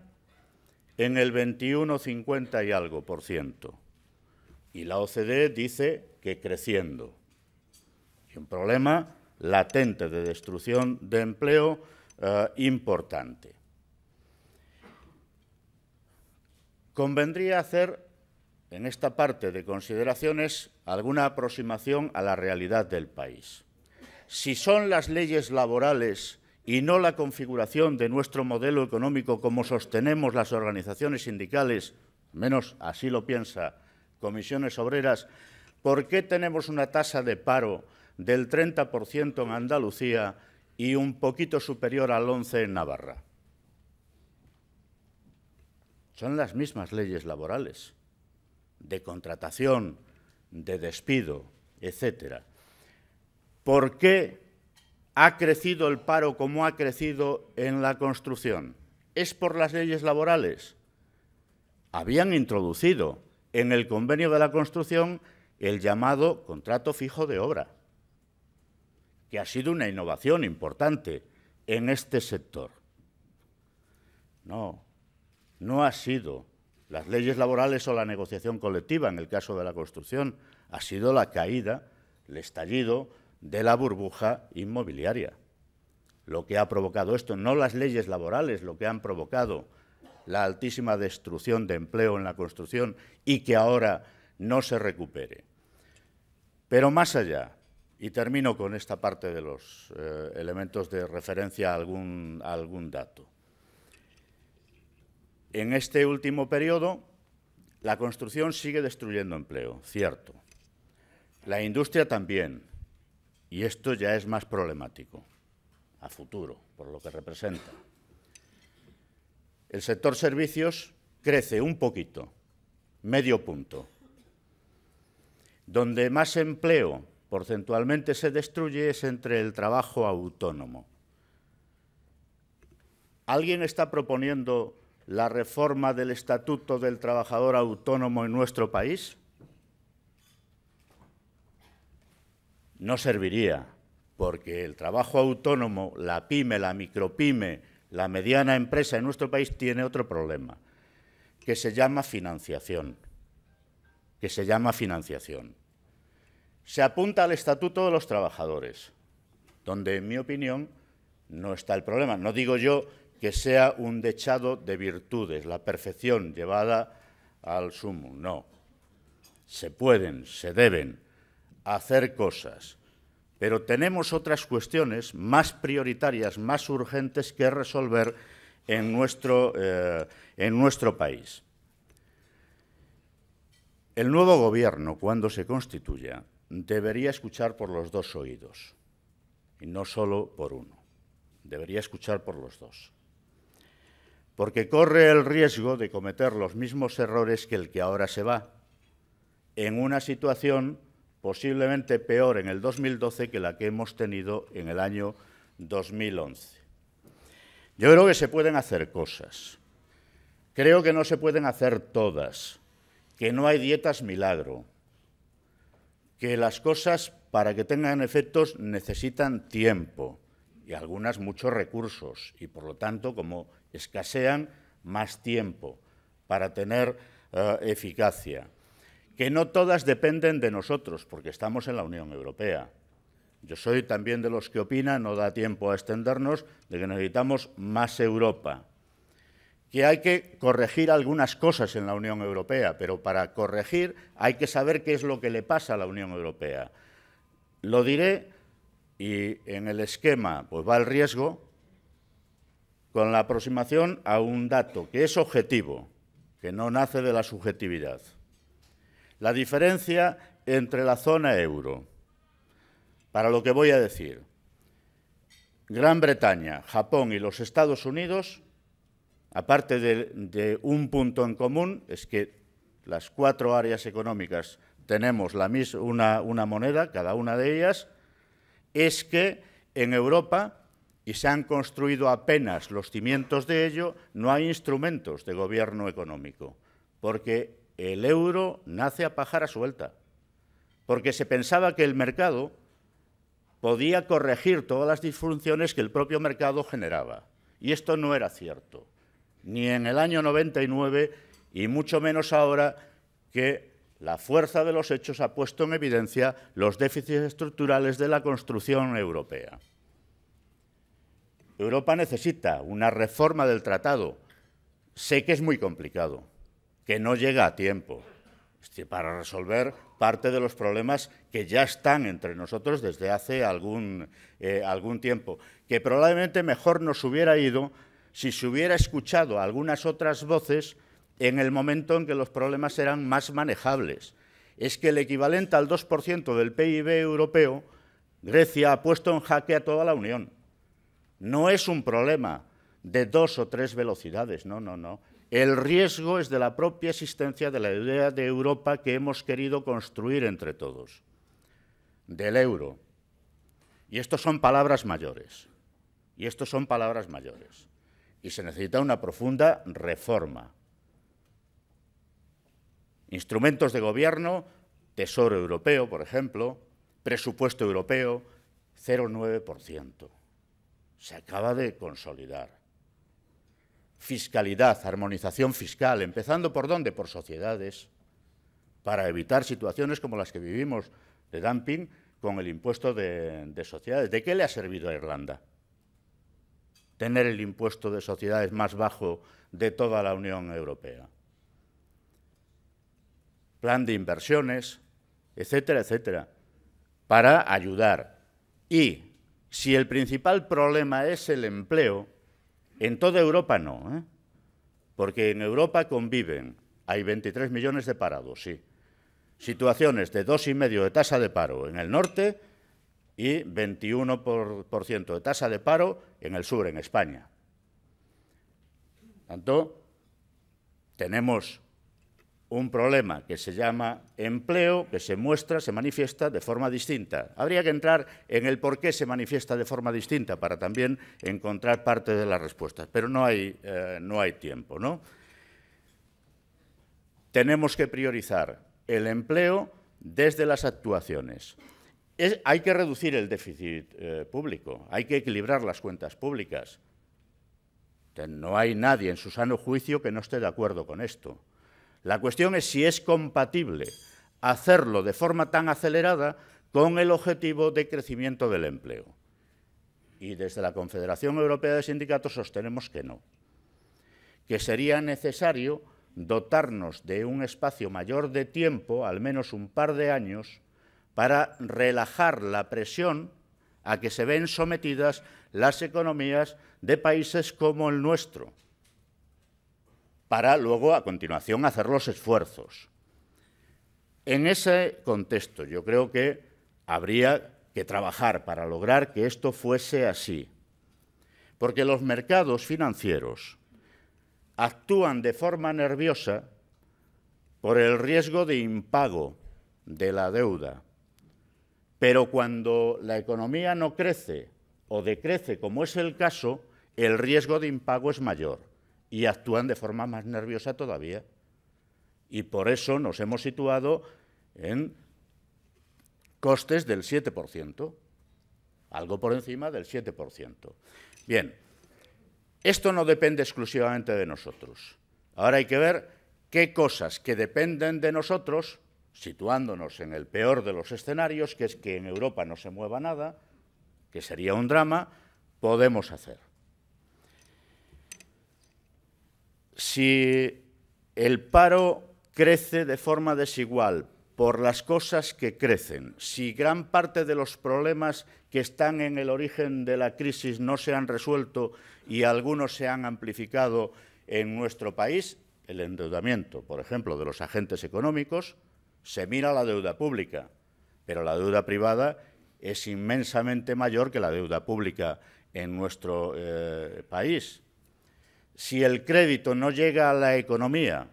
en el 21,50 y algo por ciento. Y la OCDE dice que creciendo. Y un problema latente de destrucción de empleo eh, importante. Convendría hacer en esta parte de consideraciones alguna aproximación a la realidad del país. Si son las leyes laborales y no la configuración de nuestro modelo económico como sostenemos las organizaciones sindicales, menos así lo piensa comisiones obreras, ¿por qué tenemos una tasa de paro del 30% en Andalucía y un poquito superior al 11 en Navarra. Son las mismas leyes laborales de contratación, de despido, etcétera. ¿Por qué ha crecido el paro como ha crecido en la construcción? ¿Es por las leyes laborales? Habían introducido en el convenio de la construcción el llamado contrato fijo de obra que ha sido una innovación importante en este sector. No, no ha sido las leyes laborales o la negociación colectiva, en el caso de la construcción, ha sido la caída, el estallido de la burbuja inmobiliaria. Lo que ha provocado esto, no las leyes laborales, lo que han provocado la altísima destrucción de empleo en la construcción y que ahora no se recupere. Pero más allá, y termino con esta parte de los eh, elementos de referencia a algún, a algún dato. En este último periodo, la construcción sigue destruyendo empleo, cierto. La industria también, y esto ya es más problemático, a futuro, por lo que representa. El sector servicios crece un poquito, medio punto. Donde más empleo porcentualmente se destruye es entre el trabajo autónomo. ¿Alguien está proponiendo la reforma del Estatuto del Trabajador Autónomo en nuestro país? No serviría, porque el trabajo autónomo, la pyme, la micropyme, la mediana empresa en nuestro país tiene otro problema, que se llama financiación, que se llama financiación se apunta al Estatuto de los Trabajadores, donde, en mi opinión, no está el problema. No digo yo que sea un dechado de virtudes, la perfección llevada al sumo, no. Se pueden, se deben hacer cosas, pero tenemos otras cuestiones más prioritarias, más urgentes que resolver en nuestro, eh, en nuestro país. El nuevo gobierno, cuando se constituya, debería escuchar por los dos oídos y no solo por uno. Debería escuchar por los dos. Porque corre el riesgo de cometer los mismos errores que el que ahora se va, en una situación posiblemente peor en el 2012 que la que hemos tenido en el año 2011. Yo creo que se pueden hacer cosas. Creo que no se pueden hacer todas, que no hay dietas milagro, que las cosas para que tengan efectos necesitan tiempo y algunas muchos recursos y por lo tanto como escasean más tiempo para tener eh, eficacia. Que no todas dependen de nosotros porque estamos en la Unión Europea. Yo soy también de los que opinan, no da tiempo a extendernos, de que necesitamos más Europa que hay que corregir algunas cosas en la Unión Europea, pero para corregir hay que saber qué es lo que le pasa a la Unión Europea. Lo diré y en el esquema pues va el riesgo con la aproximación a un dato que es objetivo, que no nace de la subjetividad. La diferencia entre la zona euro, para lo que voy a decir, Gran Bretaña, Japón y los Estados Unidos Aparte de, un punto en común, es que las cuatro áreas económicas tenemos la una, moneda, cada una de ellas, es que en Europa, y se han construido apenas los cimientos de ello, no hay instrumentos de gobierno económico, porque el euro nace a pajara suelta, porque se pensaba que el mercado podía corregir todas las disfunciones que el propio mercado generaba, y esto no era cierto ni en el año 99 y mucho menos ahora que la fuerza de los hechos ha puesto en evidencia los déficits estructurales de la construcción europea. Europa necesita una reforma del tratado. Sé que es muy complicado, que no llega a tiempo este, para resolver parte de los problemas que ya están entre nosotros desde hace algún, eh, algún tiempo, que probablemente mejor nos hubiera ido si se hubiera escuchado algunas otras voces en el momento en que los problemas eran más manejables. Es que el equivalente al 2% del PIB europeo, Grecia ha puesto en jaque a toda la Unión. No es un problema de dos o tres velocidades, no, no, no. El riesgo es de la propia existencia de la idea de Europa que hemos querido construir entre todos, del euro. Y estos son palabras mayores. Y estos son palabras mayores y se necesita una profunda reforma. Instrumentos de gobierno, Tesoro Europeo, por ejemplo, presupuesto europeo, 0,9%. Se acaba de consolidar. Fiscalidad, armonización fiscal, empezando por dónde? Por sociedades, para evitar situaciones como las que vivimos de dumping con el impuesto de, de sociedades. ¿De qué le ha servido a Irlanda? tener el impuesto de sociedades más bajo de toda la Unión Europea. Plan de inversiones, etcétera, etcétera, para ayudar. Y si el principal problema es el empleo, en toda Europa no, ¿eh? porque en Europa conviven, hay 23 millones de parados, sí, situaciones de dos y medio de tasa de paro en el norte y 21% de tasa de paro en el sur, en España. Tanto, tenemos un problema que se llama empleo, que se muestra, se manifiesta de forma distinta. Habría que entrar en el por qué se manifiesta de forma distinta para también encontrar parte de las respuestas, pero no hay, eh, no hay tiempo. Tenemos que priorizar el empleo desde las actuaciones hay que reducir el déficit eh, público, hay que equilibrar las cuentas públicas. No hay nadie en su sano juicio que no esté de acuerdo con esto. La cuestión es si es compatible hacerlo de forma tan acelerada con el objetivo de crecimiento del empleo. Y desde la Confederación Europea de Sindicatos sostenemos que no, que sería necesario dotarnos de un espacio mayor de tiempo, al menos un par de años, para relajar la presión a que se ven sometidas las economías de países como el nuestro, para luego a continuación hacer los esfuerzos. En ese contexto yo creo que habría que trabajar para lograr que esto fuese así, porque los mercados financieros actúan de forma nerviosa por el riesgo de impago de la deuda pero cuando la economía no crece o decrece, como es el caso, el riesgo de impago es mayor y actúan de forma más nerviosa todavía. Y por eso nos hemos situado en costes del 7%, algo por encima del 7%. Bien, esto no depende exclusivamente de nosotros. Ahora hay que ver qué cosas que dependen de nosotros situándonos en el peor de los escenarios, que es que en Europa no se mueva nada, que sería un drama, podemos hacer. Si el paro crece de forma desigual por las cosas que crecen, si gran parte de los problemas que están en el origen de la crisis no se han resuelto y algunos se han amplificado en nuestro país, el endeudamiento, por ejemplo, de los agentes económicos, se mira la deuda pública, pero la deuda privada es inmensamente mayor que la deuda pública en nuestro eh, país. Si el crédito no llega a la economía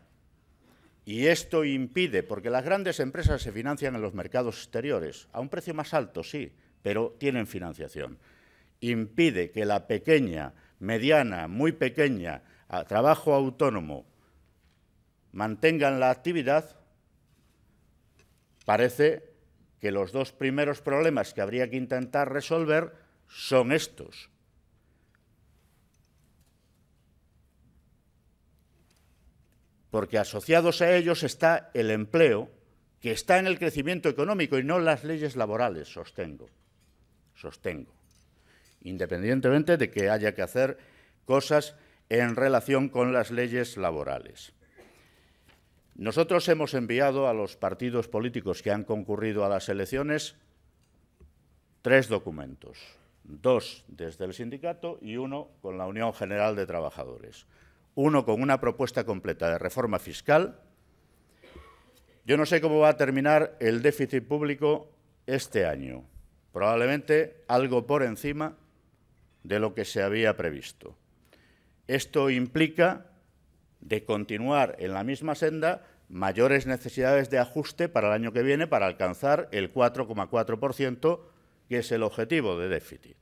y esto impide, porque las grandes empresas se financian en los mercados exteriores, a un precio más alto, sí, pero tienen financiación, impide que la pequeña, mediana, muy pequeña, a trabajo autónomo mantengan la actividad, Parece que los dos primeros problemas que habría que intentar resolver son estos. Porque asociados a ellos está el empleo, que está en el crecimiento económico y no las leyes laborales, sostengo. Sostengo. Independientemente de que haya que hacer cosas en relación con las leyes laborales. Nosotros hemos enviado a los partidos políticos que han concurrido a las elecciones tres documentos, dos desde el sindicato y uno con la Unión General de Trabajadores. Uno con una propuesta completa de reforma fiscal. Yo no sé cómo va a terminar el déficit público este año, probablemente algo por encima de lo que se había previsto. Esto implica de continuar en la misma senda, mayores necesidades de ajuste para el año que viene para alcanzar el 4,4%, que es el objetivo de déficit.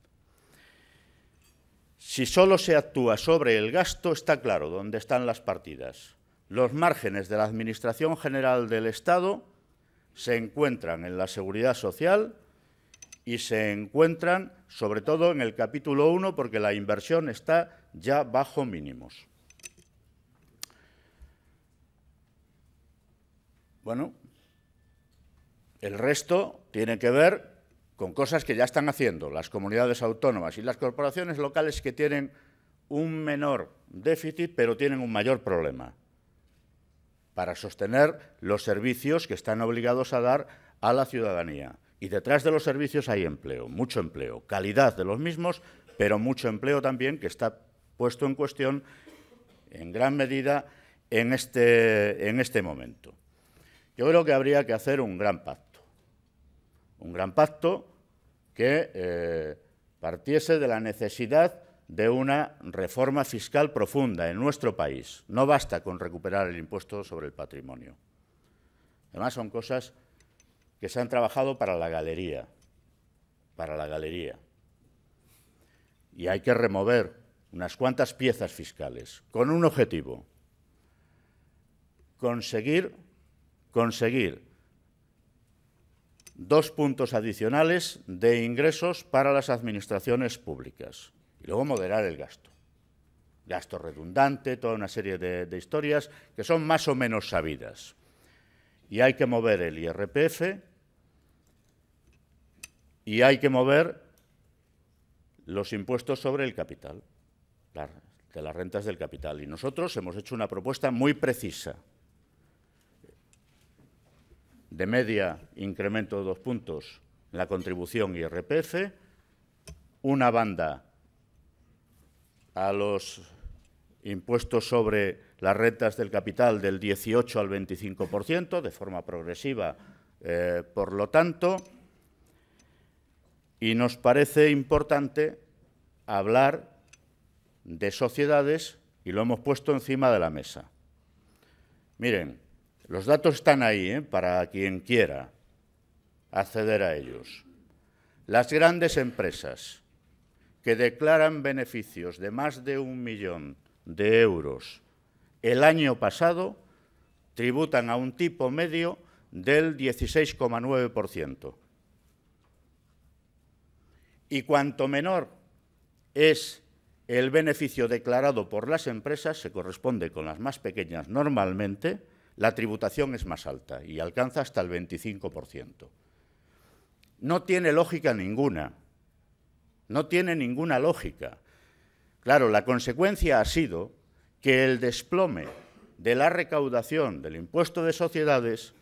Si solo se actúa sobre el gasto, está claro dónde están las partidas. Los márgenes de la Administración General del Estado se encuentran en la seguridad social y se encuentran sobre todo en el capítulo 1 porque la inversión está ya bajo mínimos. Bueno, el resto tiene que ver con cosas que ya están haciendo las comunidades autónomas y las corporaciones locales que tienen un menor déficit, pero tienen un mayor problema para sostener los servicios que están obligados a dar a la ciudadanía. Y detrás de los servicios hay empleo, mucho empleo, calidad de los mismos, pero mucho empleo también que está puesto en cuestión en gran medida en este, este momento. Yo creo que habría que hacer un gran pacto, un gran pacto que eh, partiese de la necesidad de una reforma fiscal profunda en nuestro país. No basta con recuperar el impuesto sobre el patrimonio. Además son cosas que se han trabajado para la galería, para la galería. Y hay que remover unas cuantas piezas fiscales con un objetivo, conseguir conseguir dos puntos adicionales de ingresos para las administraciones públicas y luego moderar el gasto. Gasto redundante, toda una serie de, historias que son más o menos sabidas. Y hay que mover el IRPF y hay que mover los impuestos sobre el capital, de las rentas del capital. Y nosotros hemos hecho una propuesta muy precisa de media incremento de dos puntos la contribución IRPF, una banda a los impuestos sobre las rentas del capital del 18 al 25%, de forma progresiva, eh, por lo tanto, y nos parece importante hablar de sociedades y lo hemos puesto encima de la mesa. Miren, los datos están ahí ¿eh? para quien quiera acceder a ellos. Las grandes empresas que declaran beneficios de más de un millón de euros el año pasado tributan a un tipo medio del 16,9%. Y cuanto menor es el beneficio declarado por las empresas, se corresponde con las más pequeñas normalmente, la tributación es más alta y alcanza hasta el 25%. No tiene lógica ninguna. No tiene ninguna lógica. Claro, la consecuencia ha sido que el desplome de la recaudación del impuesto de sociedades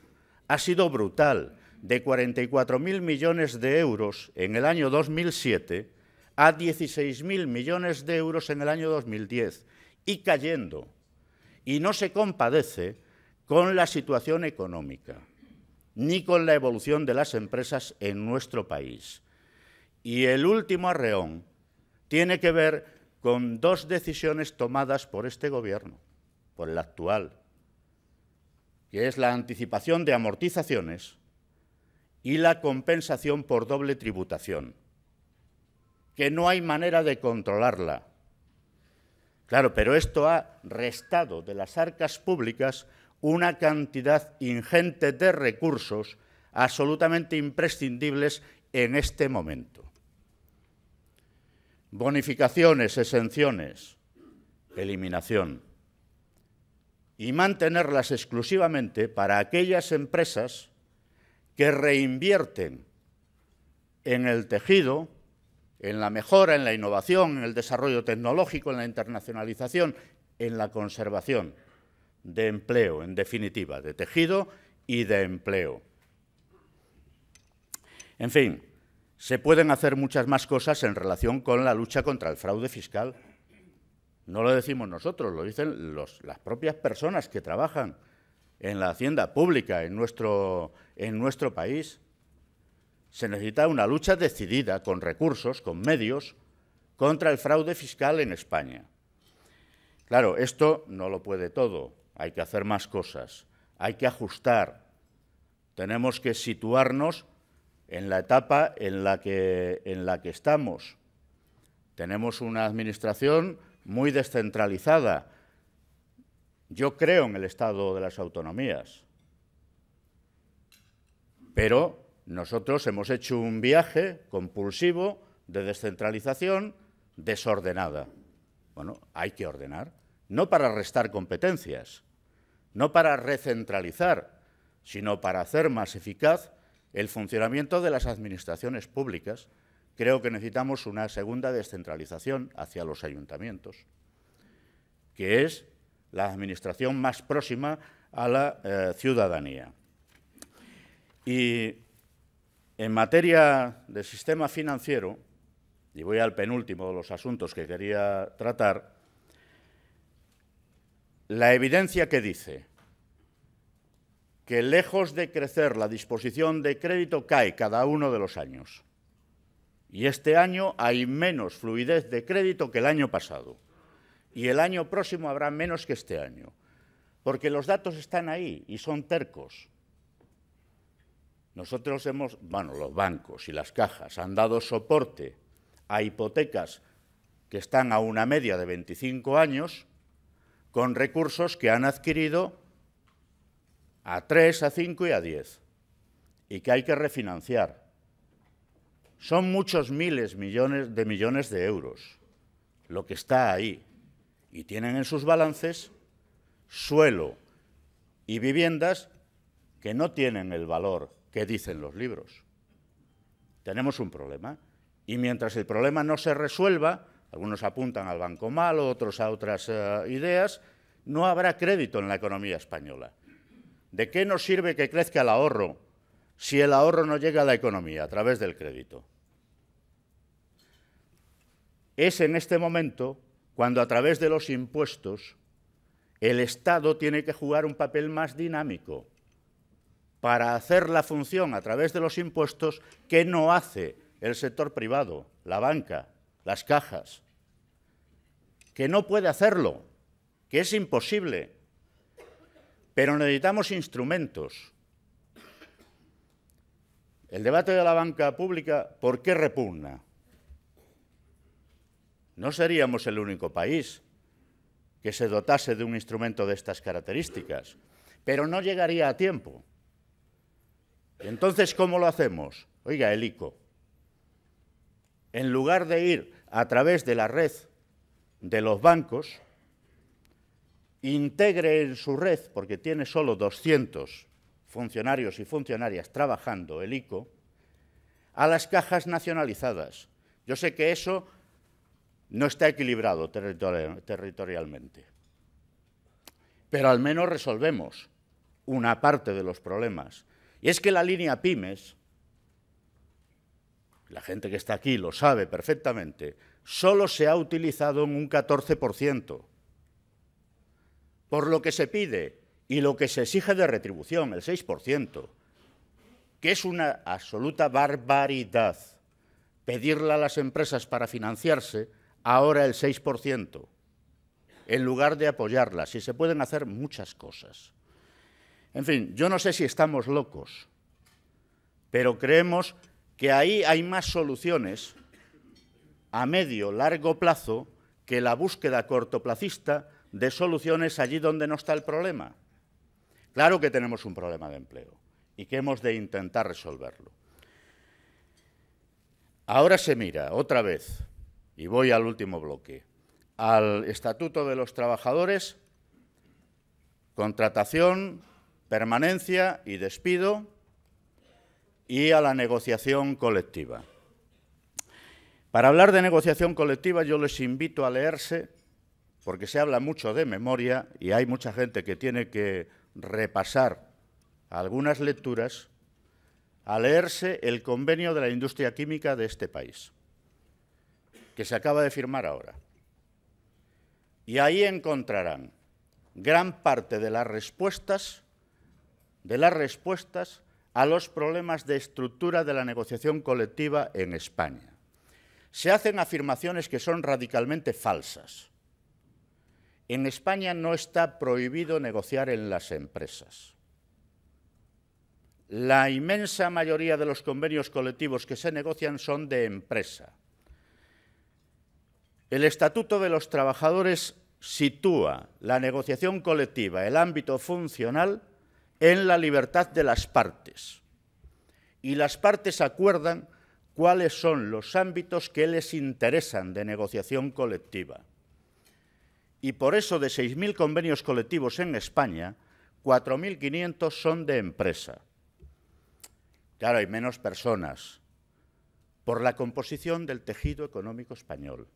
ha sido brutal, de 44.000 millones de euros en el año 2007 a 16.000 millones de euros en el año 2010 y cayendo. Y no se compadece con la situación económica ni con la evolución de las empresas en nuestro país. Y el último arreón tiene que ver con dos decisiones tomadas por este gobierno, por el actual, que es la anticipación de amortizaciones y la compensación por doble tributación, que no hay manera de controlarla. Claro, pero esto ha restado de las arcas públicas una cantidad ingente de recursos absolutamente imprescindibles en este momento. Bonificaciones, exenciones, eliminación. Y mantenerlas exclusivamente para aquellas empresas que reinvierten en el tejido, en la mejora, en la innovación, en el desarrollo tecnológico, en la internacionalización, en la conservación de empleo, en definitiva, de tejido y de empleo. En fin, se pueden hacer muchas más cosas en relación con la lucha contra el fraude fiscal. No lo decimos nosotros, lo dicen las propias personas que trabajan en la hacienda pública en nuestro, en nuestro país. Se necesita una lucha decidida, con recursos, con medios, contra el fraude fiscal en España. Claro, esto no lo puede todo, hay que hacer más cosas, hay que ajustar, tenemos que situarnos en la etapa en la que, en la que estamos. Tenemos una administración muy descentralizada. Yo creo en el Estado de las autonomías, pero nosotros hemos hecho un viaje compulsivo de descentralización desordenada. Bueno, hay que ordenar no para restar competencias, no para recentralizar, sino para hacer más eficaz el funcionamiento de las administraciones públicas. Creo que necesitamos una segunda descentralización hacia los ayuntamientos, que es la administración más próxima a la eh, ciudadanía. Y en materia de sistema financiero, y voy al penúltimo de los asuntos que quería tratar, la evidencia que dice que lejos de crecer la disposición de crédito cae cada uno de los años. Y este año hay menos fluidez de crédito que el año pasado. Y el año próximo habrá menos que este año. Porque los datos están ahí y son tercos. Nosotros hemos, bueno, los bancos y las cajas han dado soporte a hipotecas que están a una media de 25 años con recursos que han adquirido a tres, a cinco y a diez, y que hay que refinanciar. Son muchos miles millones de millones de euros lo que está ahí y tienen en sus balances suelo y viviendas que no tienen el valor que dicen los libros. Tenemos un problema y mientras el problema no se resuelva, algunos apuntan al banco malo, otros a otras eh, ideas. No habrá crédito en la economía española. ¿De qué nos sirve que crezca el ahorro si el ahorro no llega a la economía a través del crédito? Es en este momento cuando a través de los impuestos el Estado tiene que jugar un papel más dinámico para hacer la función a través de los impuestos que no hace el sector privado, la banca, las cajas que no puede hacerlo, que es imposible. Pero necesitamos instrumentos. El debate de la banca pública, ¿por qué repugna? No seríamos el único país que se dotase de un instrumento de estas características, pero no llegaría a tiempo. Entonces, ¿cómo lo hacemos? Oiga, el ICO. En lugar de ir a través de la red de los bancos, integre en su red, porque tiene solo 200 funcionarios y funcionarias trabajando el ICO, a las cajas nacionalizadas. Yo sé que eso no está equilibrado territorialmente, pero al menos resolvemos una parte de los problemas. Y es que la línea pymes, la gente que está aquí lo sabe perfectamente, solo se ha utilizado en un 14%. Por lo que se pide y lo que se exige de retribución, el 6%, que es una absoluta barbaridad pedirle a las empresas para financiarse ahora el 6%, en lugar de apoyarlas, y se pueden hacer muchas cosas. En fin, yo no sé si estamos locos, pero creemos que ahí hay más soluciones a medio largo plazo que la búsqueda cortoplacista de soluciones allí donde no está el problema. Claro que tenemos un problema de empleo y que hemos de intentar resolverlo. Ahora se mira otra vez, y voy al último bloque, al Estatuto de los Trabajadores, contratación, permanencia y despido, y a la negociación colectiva. Para hablar de negociación colectiva yo les invito a leerse, porque se habla mucho de memoria y hay mucha gente que tiene que repasar algunas lecturas, a leerse el convenio de la industria química de este país, que se acaba de firmar ahora. Y ahí encontrarán gran parte de las respuestas, de las respuestas a los problemas de estructura de la negociación colectiva en España se hacen afirmaciones que son radicalmente falsas. En España no está prohibido negociar en las empresas. La inmensa mayoría de los convenios colectivos que se negocian son de empresa. El Estatuto de los Trabajadores sitúa la negociación colectiva, el ámbito funcional, en la libertad de las partes. Y las partes acuerdan cuáles son los ámbitos que les interesan de negociación colectiva. Y por eso de 6.000 convenios colectivos en España, 4.500 son de empresa. Claro, hay menos personas por la composición del tejido económico español.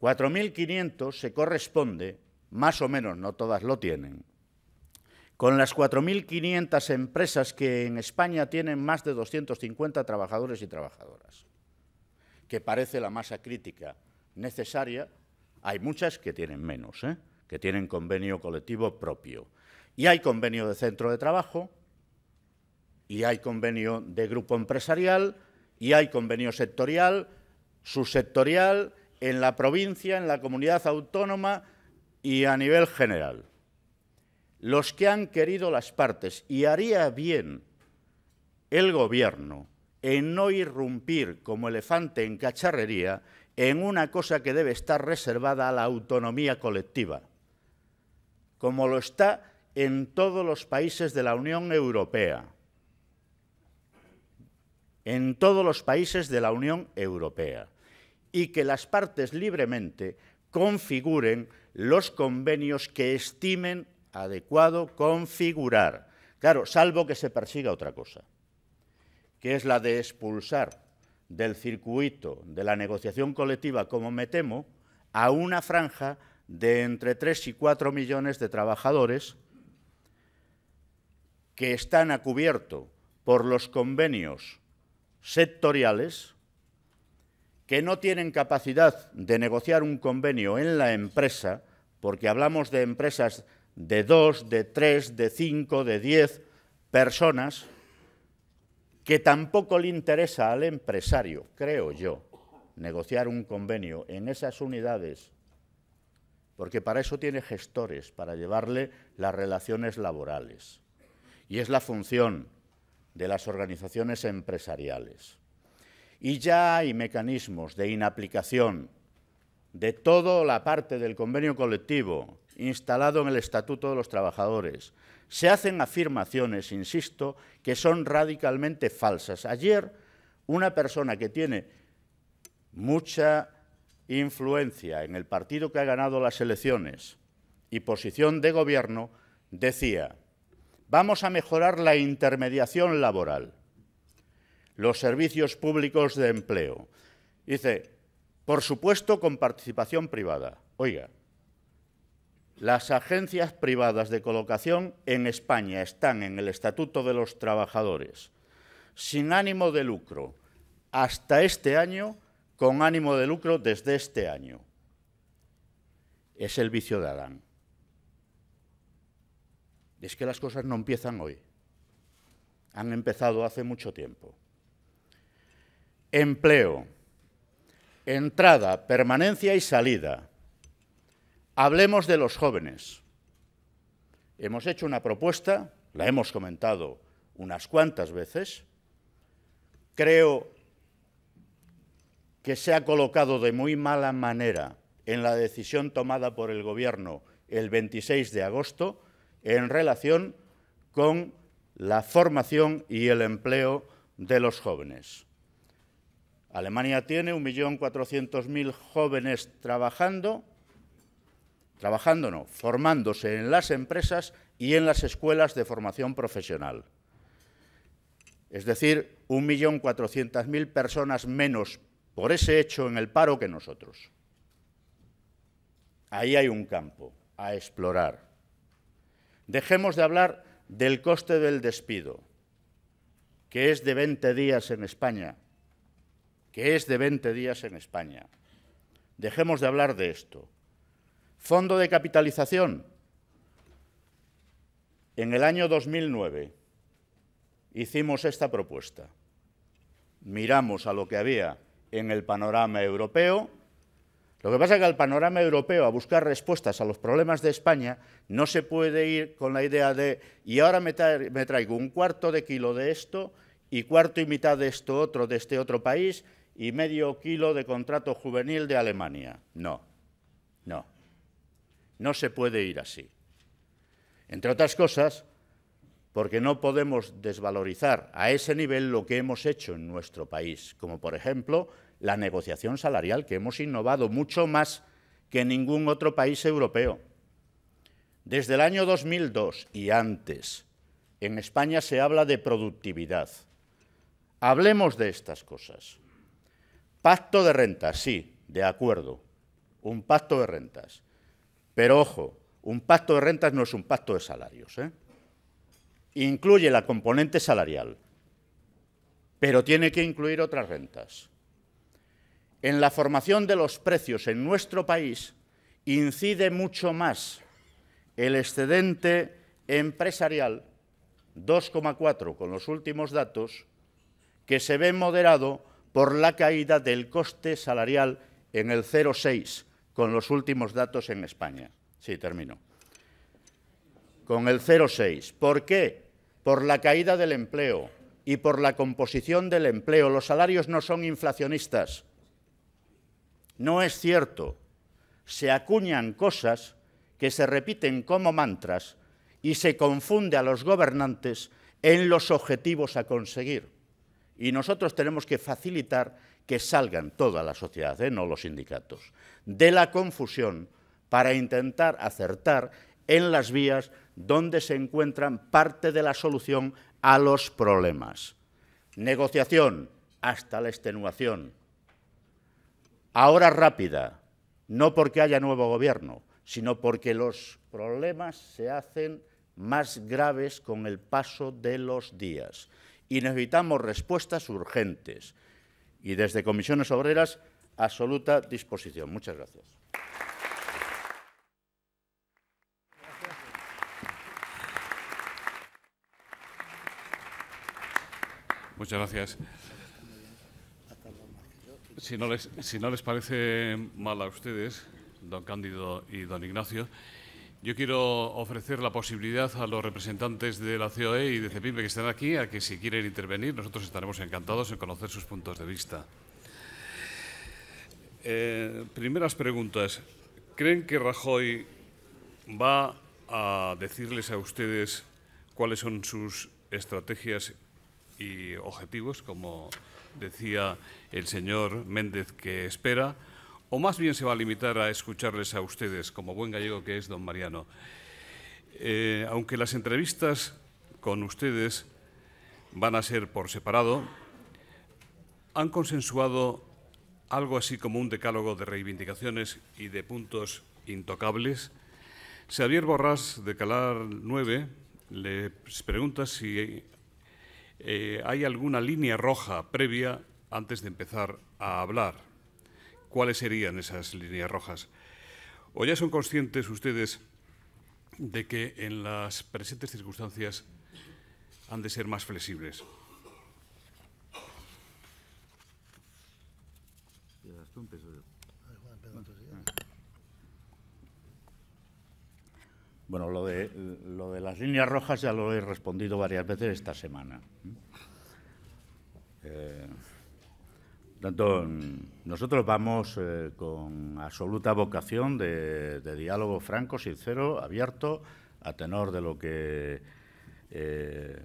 4.500 se corresponde, más o menos, no todas lo tienen, con las 4.500 empresas que en España tienen más de 250 trabajadores y trabajadoras, que parece la masa crítica necesaria, hay muchas que tienen menos, ¿eh? que tienen convenio colectivo propio. Y hay convenio de centro de trabajo, y hay convenio de grupo empresarial, y hay convenio sectorial, subsectorial, en la provincia, en la comunidad autónoma y a nivel general los que han querido las partes y haría bien el gobierno en no irrumpir como elefante en cacharrería en una cosa que debe estar reservada a la autonomía colectiva, como lo está en todos los países de la Unión Europea. En todos los países de la Unión Europea. Y que las partes libremente configuren los convenios que estimen adecuado configurar. Claro, salvo que se persiga otra cosa, que es la de expulsar del circuito de la negociación colectiva, como me temo, a una franja de entre 3 y 4 millones de trabajadores que están a cubierto por los convenios sectoriales, que no tienen capacidad de negociar un convenio en la empresa, porque hablamos de empresas de dos, de tres, de cinco, de diez personas, que tampoco le interesa al empresario, creo yo, negociar un convenio en esas unidades, porque para eso tiene gestores, para llevarle las relaciones laborales. Y es la función de las organizaciones empresariales. Y ya hay mecanismos de inaplicación de toda la parte del convenio colectivo instalado en el Estatuto de los Trabajadores. Se hacen afirmaciones, insisto, que son radicalmente falsas. Ayer, una persona que tiene mucha influencia en el partido que ha ganado las elecciones y posición de gobierno, decía, vamos a mejorar la intermediación laboral, los servicios públicos de empleo. Dice, por supuesto con participación privada. Oiga, las agencias privadas de colocación en España están en el Estatuto de los Trabajadores, sin ánimo de lucro, hasta este año, con ánimo de lucro desde este año. Es el vicio de Adán. Es que las cosas no empiezan hoy, han empezado hace mucho tiempo. Empleo, entrada, permanencia y salida Hablemos de los jóvenes. Hemos hecho una propuesta, la hemos comentado unas cuantas veces. Creo que se ha colocado de muy mala manera en la decisión tomada por el Gobierno el 26 de agosto en relación con la formación y el empleo de los jóvenes. Alemania tiene 1.400.000 jóvenes trabajando, Trabajándonos, formándose en las empresas y en las escuelas de formación profesional. Es decir, 1.400.000 personas menos por ese hecho en el paro que nosotros. Ahí hay un campo a explorar. Dejemos de hablar del coste del despido, que es de 20 días en España, que es de 20 días en España. Dejemos de hablar de esto. Fondo de capitalización. En el año 2009 hicimos esta propuesta. Miramos a lo que había en el panorama europeo. Lo que pasa es que al panorama europeo, a buscar respuestas a los problemas de España, no se puede ir con la idea de, y ahora me, traigo un cuarto de kilo de esto y cuarto y mitad de esto otro, de este otro país, y medio kilo de contrato juvenil de Alemania. No, no. No se puede ir así. Entre otras cosas, porque no podemos desvalorizar a ese nivel lo que hemos hecho en nuestro país, como por ejemplo la negociación salarial, que hemos innovado mucho más que en ningún otro país europeo. Desde el año 2002 y antes, en España se habla de productividad. Hablemos de estas cosas. Pacto de rentas, sí, de acuerdo, un pacto de rentas. Pero ojo, un pacto de rentas no es un pacto de salarios. ¿eh? Incluye la componente salarial, pero tiene que incluir otras rentas. En la formación de los precios en nuestro país incide mucho más el excedente empresarial, 2,4 con los últimos datos, que se ve moderado por la caída del coste salarial en el 0,6 con los últimos datos en España. Sí, termino. Con el 0,6. ¿Por qué? Por la caída del empleo y por la composición del empleo. Los salarios no son inflacionistas. No es cierto. Se acuñan cosas que se repiten como mantras y se confunde a los gobernantes en los objetivos a conseguir. Y nosotros tenemos que facilitar que salgan toda la sociedad, ¿eh? no los sindicatos, de la confusión para intentar acertar en las vías donde se encuentran parte de la solución a los problemas. Negociación hasta la extenuación. Ahora rápida, no porque haya nuevo gobierno, sino porque los problemas se hacen más graves con el paso de los días y necesitamos respuestas urgentes y desde Comisiones Obreras, absoluta disposición. Muchas gracias. Muchas gracias. Si no les, si no les parece mal a ustedes, don Cándido y don Ignacio, yo quiero ofrecer la posibilidad a los representantes de la COE y de CEPIME que están aquí a que si quieren intervenir, nosotros estaremos encantados en conocer sus puntos de vista. Eh, primeras preguntas. ¿Creen que Rajoy va a decirles a ustedes cuáles son sus estrategias y objetivos, como decía el señor Méndez que espera? o más bien se va a limitar a escucharles a ustedes, como buen gallego que es don Mariano. Eh, aunque las entrevistas con ustedes van a ser por separado, han consensuado algo así como un decálogo de reivindicaciones y de puntos intocables. Xavier Borrás, de Calar 9, les pregunta si eh, hay alguna línea roja previa antes de empezar a hablar cuáles serían esas líneas rojas. ¿O ya son conscientes ustedes de que en las presentes circunstancias han de ser más flexibles? Bueno, lo de, lo de las líneas rojas ya lo he respondido varias veces esta semana. Eh, tanto, nosotros vamos eh, con absoluta vocación de, diálogo franco, sincero, abierto, a tenor de lo que, eh,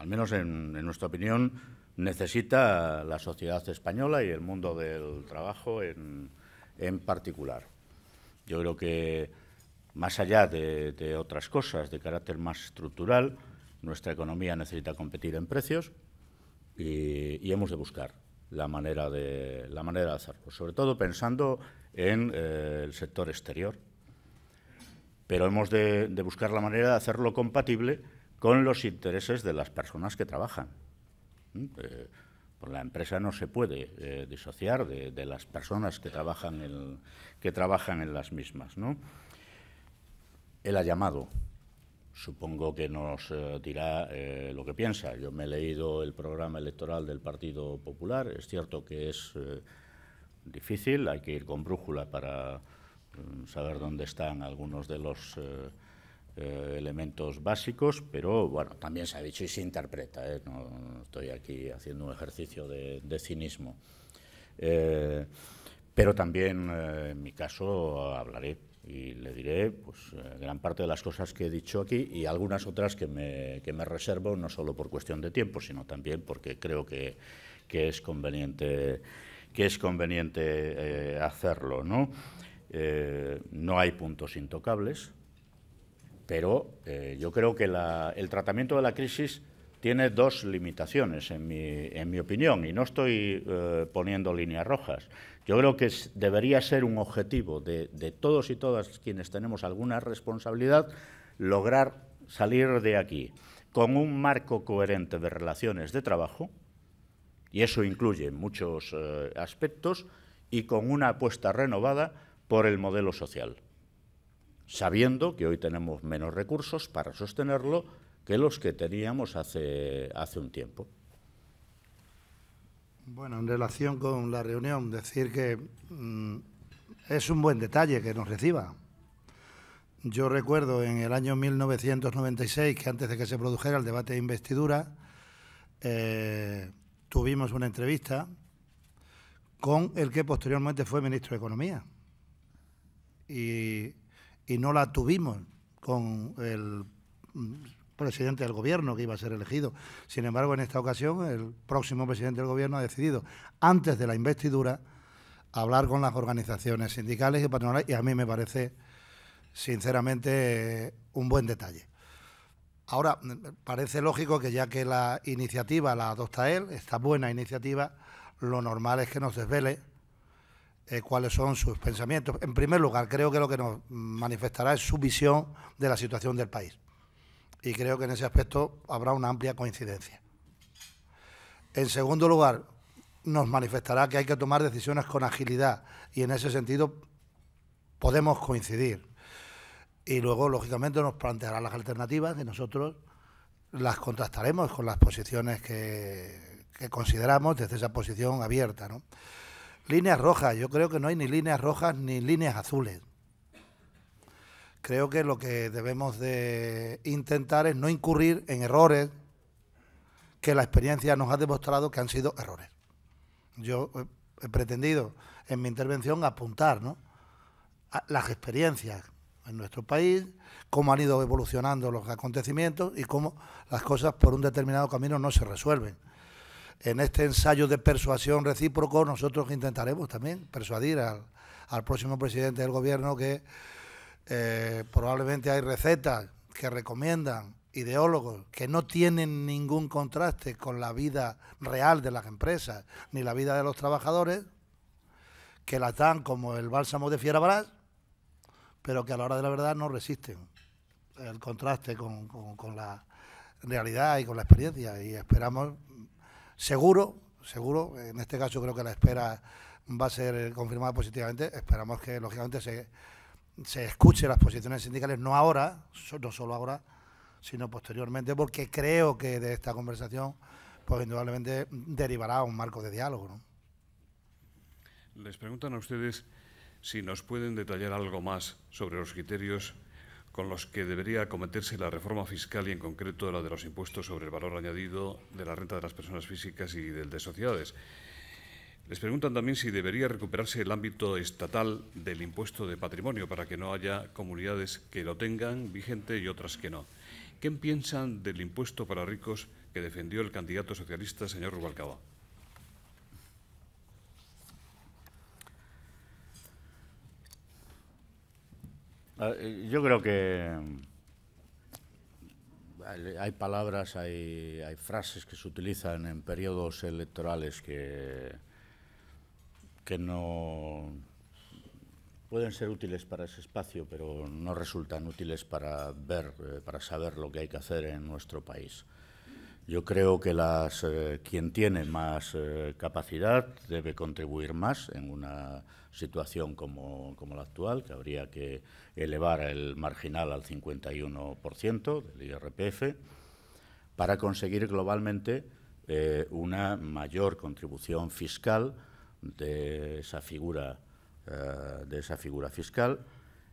al menos en, nuestra opinión, necesita la sociedad española y el mundo del trabajo en, particular. Yo creo que, más allá de, otras cosas de carácter más estructural, nuestra economía necesita competir en precios y hemos de buscar la manera de, la manera de hacerlo, sobre todo pensando en eh, el sector exterior. Pero hemos de, buscar la manera de hacerlo compatible con los intereses de las personas que trabajan. ¿Mm? Eh, la empresa no se puede eh, disociar de, las personas que trabajan en, que trabajan en las mismas. ¿no? Él ha llamado supongo que nos eh, dirá eh, lo que piensa. Yo me he leído el programa electoral del Partido Popular. Es cierto que es eh, difícil, hay que ir con brújula para mm, saber dónde están algunos de los elementos básicos, pero bueno, también se ha dicho y se interpreta. No, estoy aquí haciendo un ejercicio de cinismo. pero también, en mi caso, hablaré y le diré pues, eh, gran parte de las cosas que he dicho aquí y algunas otras que me, reservo, no solo por cuestión de tiempo, sino también porque creo que, es conveniente, que es conveniente eh, hacerlo. Eh, ¿no? hay puntos intocables, pero yo creo que el tratamiento de la crisis tiene dos limitaciones, en mi, en mi opinión, y no estoy poniendo líneas rojas, yo creo que debería ser un objetivo de, todos y todas quienes tenemos alguna responsabilidad lograr salir de aquí con un marco coherente de relaciones de trabajo, y eso incluye muchos eh, aspectos, y con una apuesta renovada por el modelo social, sabiendo que hoy tenemos menos recursos para sostenerlo que los que teníamos hace un tiempo. Bueno, en relación con la reunión, decir que mm, es un buen detalle que nos reciba. Yo recuerdo en el año 1996, que antes de que se produjera el debate de investidura, eh, tuvimos una entrevista con el que posteriormente fue ministro de Economía. y no la tuvimos con el presidente del gobierno que iba a ser elegido. Sin embargo, en esta ocasión, el próximo presidente del gobierno ha decidido, antes de la investidura, hablar con las organizaciones sindicales y patronales, y a mí me parece, sinceramente, un buen detalle. Ahora, parece lógico que ya que la iniciativa la adopta él, esta buena iniciativa, lo normal es que nos desvele eh, cuáles son sus pensamientos. En primer lugar, creo que lo que nos manifestará es su visión de la situación del país y creo que en ese aspecto habrá una amplia coincidencia. En segundo lugar, nos manifestará que hay que tomar decisiones con agilidad y en ese sentido podemos coincidir. Y luego, lógicamente, nos planteará las alternativas y nosotros las contrastaremos con las posiciones que, consideramos desde esa posición abierta. Líneas rojas, yo creo que no hay ni líneas rojas ni líneas azules creo que lo que debemos de intentar es no incurrir en errores que la experiencia nos ha demostrado que han sido errores. Yo he pretendido en mi intervención apuntar las experiencias en nuestro país, cómo han ido evolucionando los acontecimientos y cómo las cosas por un determinado camino no se resuelven. En este ensayo de persuasión recíproco nosotros intentaremos también persuadir al próximo presidente del Gobierno que eh, probablemente hay recetas que recomiendan ideólogos que no tienen ningún contraste con la vida real de las empresas ni la vida de los trabajadores, que las dan como el bálsamo de Fierabrás, pero que a la hora de la verdad no resisten el contraste con, con la realidad y con la experiencia. Y esperamos, seguro, seguro, en este caso creo que la espera va a ser eh, confirmada positivamente, esperamos que lógicamente se se escuche las posiciones sindicales, no ahora, no solo ahora, sino posteriormente, porque creo que de esta conversación, pues indudablemente derivará un marco de diálogo. Les preguntan a ustedes si nos pueden detallar algo más sobre los criterios con los que debería acometerse la reforma fiscal y en concreto la de los impuestos sobre el valor añadido de la renta de las personas físicas y del de sociedades. Les preguntan también si debería recuperarse el ámbito estatal del impuesto de patrimonio para que no haya comunidades que lo tengan vigente y otras que no. ¿Qué piensan del impuesto para ricos que defendió el candidato socialista señor Rubalcaba? Ah, eh, yo creo que hay palabras, hay, hay frases que se utilizan en periodos electorales que, que no pueden ser útiles para ese espacio, pero no resultan útiles para ver, eh, para saber lo que hay que hacer en nuestro país. Yo creo que las, eh, quien tiene más eh, capacidad debe contribuir más en una situación como, como, la actual, que habría que elevar el marginal al 51% del IRPF, para conseguir globalmente una mayor contribución fiscal de esa figura, eh, de esa figura fiscal.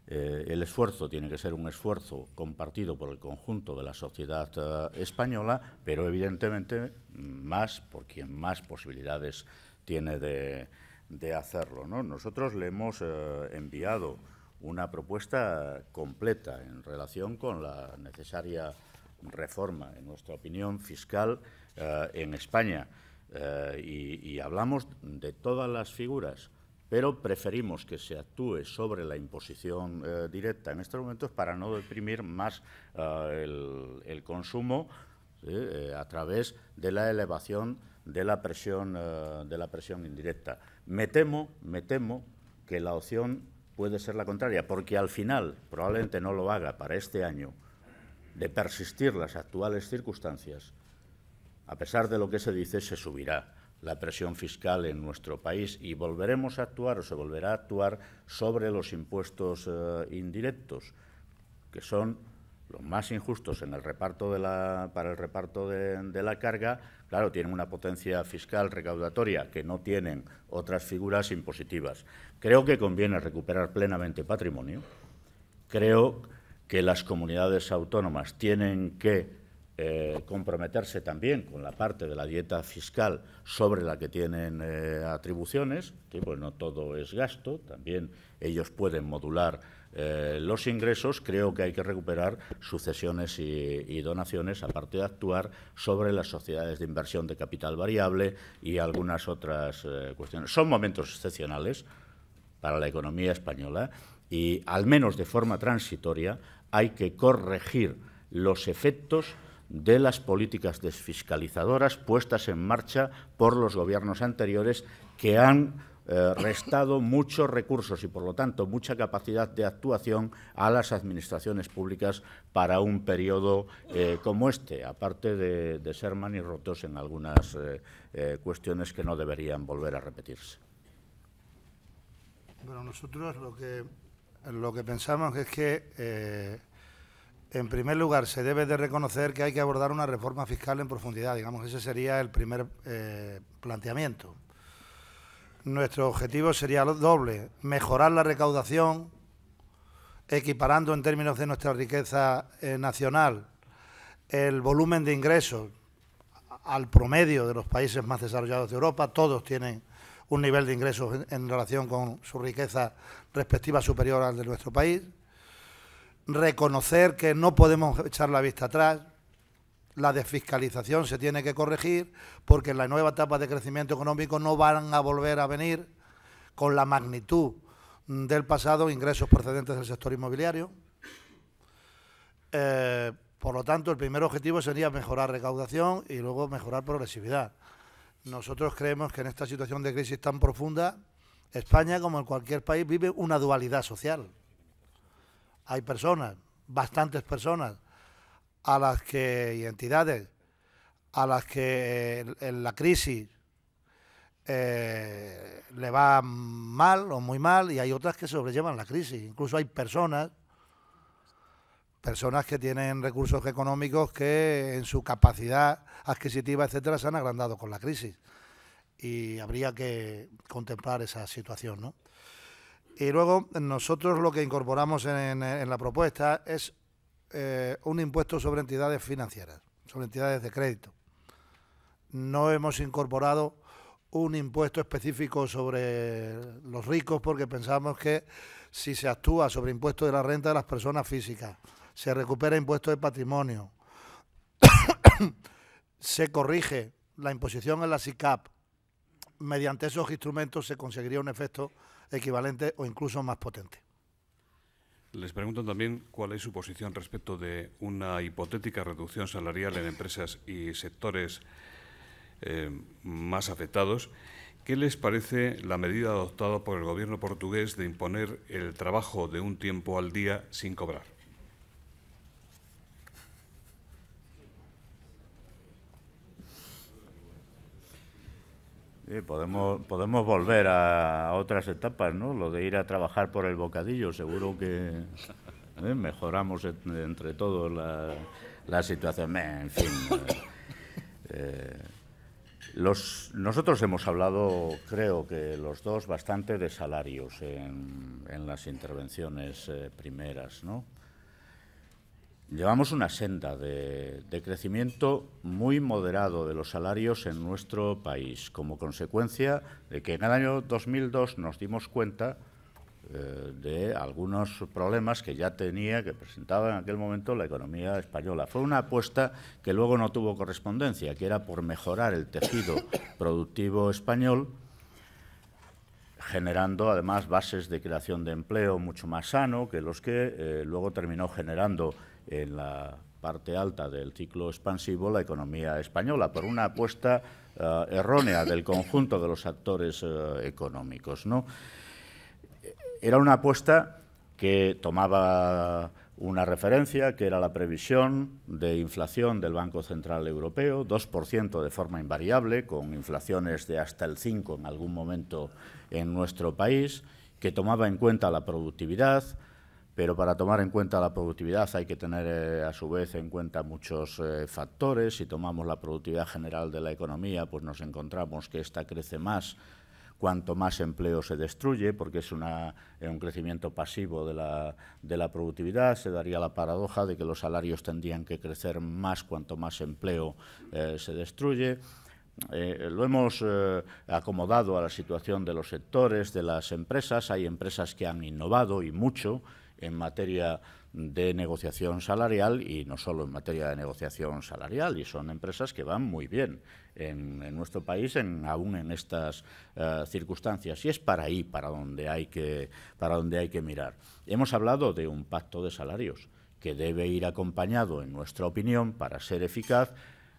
Eh, el esfuerzo tiene que ser un esfuerzo compartido por el conjunto de la sociedad eh, española, pero evidentemente mm, más por quien más posibilidades tiene de, hacerlo. ¿no? Nosotros le hemos enviado una propuesta completa en relación con la necesaria reforma, en nuestra opinión, fiscal en España. Eh, y, hablamos de todas las figuras, pero preferimos que se actúe sobre la imposición eh, directa en estos momentos para no deprimir más eh, el, consumo a través de la elevación de la presión de la presión indirecta. Me temo, me temo que la opción puede ser la contraria, porque al final probablemente no lo haga para este año de persistir las actuales circunstancias a pesar de lo que se dice, se subirá la presión fiscal en nuestro país y volveremos a actuar o se volverá a actuar sobre los impuestos eh, indirectos, que son los más injustos en el reparto para el reparto de, de, la carga, claro, tienen una potencia fiscal recaudatoria que no tienen otras figuras impositivas. Creo que conviene recuperar plenamente patrimonio. Creo que las comunidades autónomas tienen que eh, comprometerse también con la parte de la dieta fiscal sobre la que tienen eh, atribuciones, que pues no todo es gasto, también ellos pueden modular eh, los ingresos, creo que hay que recuperar sucesiones y, donaciones, aparte de actuar sobre las sociedades de inversión de capital variable y algunas otras cuestiones. Son momentos excepcionales para la economía española y, al menos de forma transitoria, hay que corregir los efectos de las políticas desfiscalizadoras puestas en marcha por los gobiernos anteriores que han eh, restado <coughs> muchos recursos y, por lo tanto, mucha capacidad de actuación a las administraciones públicas para un periodo eh, como este, aparte de, ser manirrotos en algunas eh, cuestiones que no deberían volver a repetirse. Bueno, nosotros lo que, lo que pensamos es que en primer lugar, se debe de reconocer que hay que abordar una reforma fiscal en profundidad. Digamos, ese sería el primer eh, planteamiento. Nuestro objetivo sería doble, mejorar la recaudación, equiparando en términos de nuestra riqueza eh, nacional el volumen de ingresos al promedio de los países más desarrollados de Europa. Todos tienen un nivel de ingresos en relación con su riqueza respectiva superior al de nuestro país reconocer que no podemos echar la vista atrás, la desfiscalización se tiene que corregir porque en la nueva etapa de crecimiento económico no van a volver a venir con la magnitud del pasado ingresos procedentes del sector inmobiliario. Eh, por lo tanto, el primer objetivo sería mejorar recaudación y luego mejorar progresividad. Nosotros creemos que en esta situación de crisis tan profunda, España, como en cualquier país, vive una dualidad social hay personas, bastantes personas, a las que, y entidades, a las que en, eh, la crisis eh, le va mal o muy mal y hay otras que sobrellevan la crisis. Incluso hay personas, personas que tienen recursos económicos que en su capacidad adquisitiva, etcétera, se han agrandado con la crisis. Y habría que contemplar esa situación, ¿no? Y luego nosotros lo que incorporamos en, la propuesta es eh, un impuesto sobre entidades financieras, sobre entidades de crédito. No hemos incorporado un impuesto específico sobre los ricos porque pensamos que si se actúa sobre impuestos de la renta de las personas físicas, se recupera impuestos de patrimonio, <coughs> se corrige la imposición en la SICAP, mediante esos instrumentos se conseguiría un efecto equivalente o incluso más potente. Les pregunto también cuál es su posición respecto de una hipotética reducción salarial en empresas y sectores eh, más afectados. ¿Qué les parece la medida adoptada por el gobierno portugués de imponer el trabajo de un tiempo al día sin cobrar? podemos, podemos volver a, otras etapas, ¿no? Lo de ir a trabajar por el bocadillo, seguro que ¿eh? mejoramos entre todos la, la situación. En fin. Eh, eh, nosotros hemos hablado, creo que los dos, bastante de salarios en, en las intervenciones primeras, ¿no? Llevamos una senda de, crecimiento muy moderado de los salarios en nuestro país, como consecuencia de que en el año 2002 nos dimos cuenta eh, de algunos problemas que ya tenía, que presentaba en aquel momento la economía española. Fue una apuesta que luego no tuvo correspondencia, que era por mejorar el tejido <coughs> productivo español, generando además bases de creación de empleo mucho más sano que los que eh, luego terminó generando en la parte alta del ciclo expansivo la economía española por una apuesta eh, errónea del conjunto de los actores eh, económicos. ¿no? Era una apuesta que tomaba una referencia que era la previsión de inflación del Banco Central Europeo, 2% de forma invariable, con inflaciones de hasta el 5 en algún momento en nuestro país, que tomaba en cuenta la productividad, pero para tomar en cuenta la productividad hay que tener eh, a su vez en cuenta muchos eh, factores. Si tomamos la productividad general de la economía, pues nos encontramos que esta crece más cuanto más empleo se destruye, porque es eh, un crecimiento pasivo de la, productividad, se daría la paradoja de que los salarios tendrían que crecer más cuanto más empleo se destruye. lo hemos acomodado a la situación de los sectores, de las empresas. Hay empresas que han innovado y mucho, en materia de negociación salarial y no solo en materia de negociación salarial, y son empresas que van muy bien en, nuestro país, aún en estas eh, circunstancias, y es para ahí para donde, hay que, para donde hay que mirar. Hemos hablado de un pacto de salarios que debe ir acompañado, en nuestra opinión, para ser eficaz,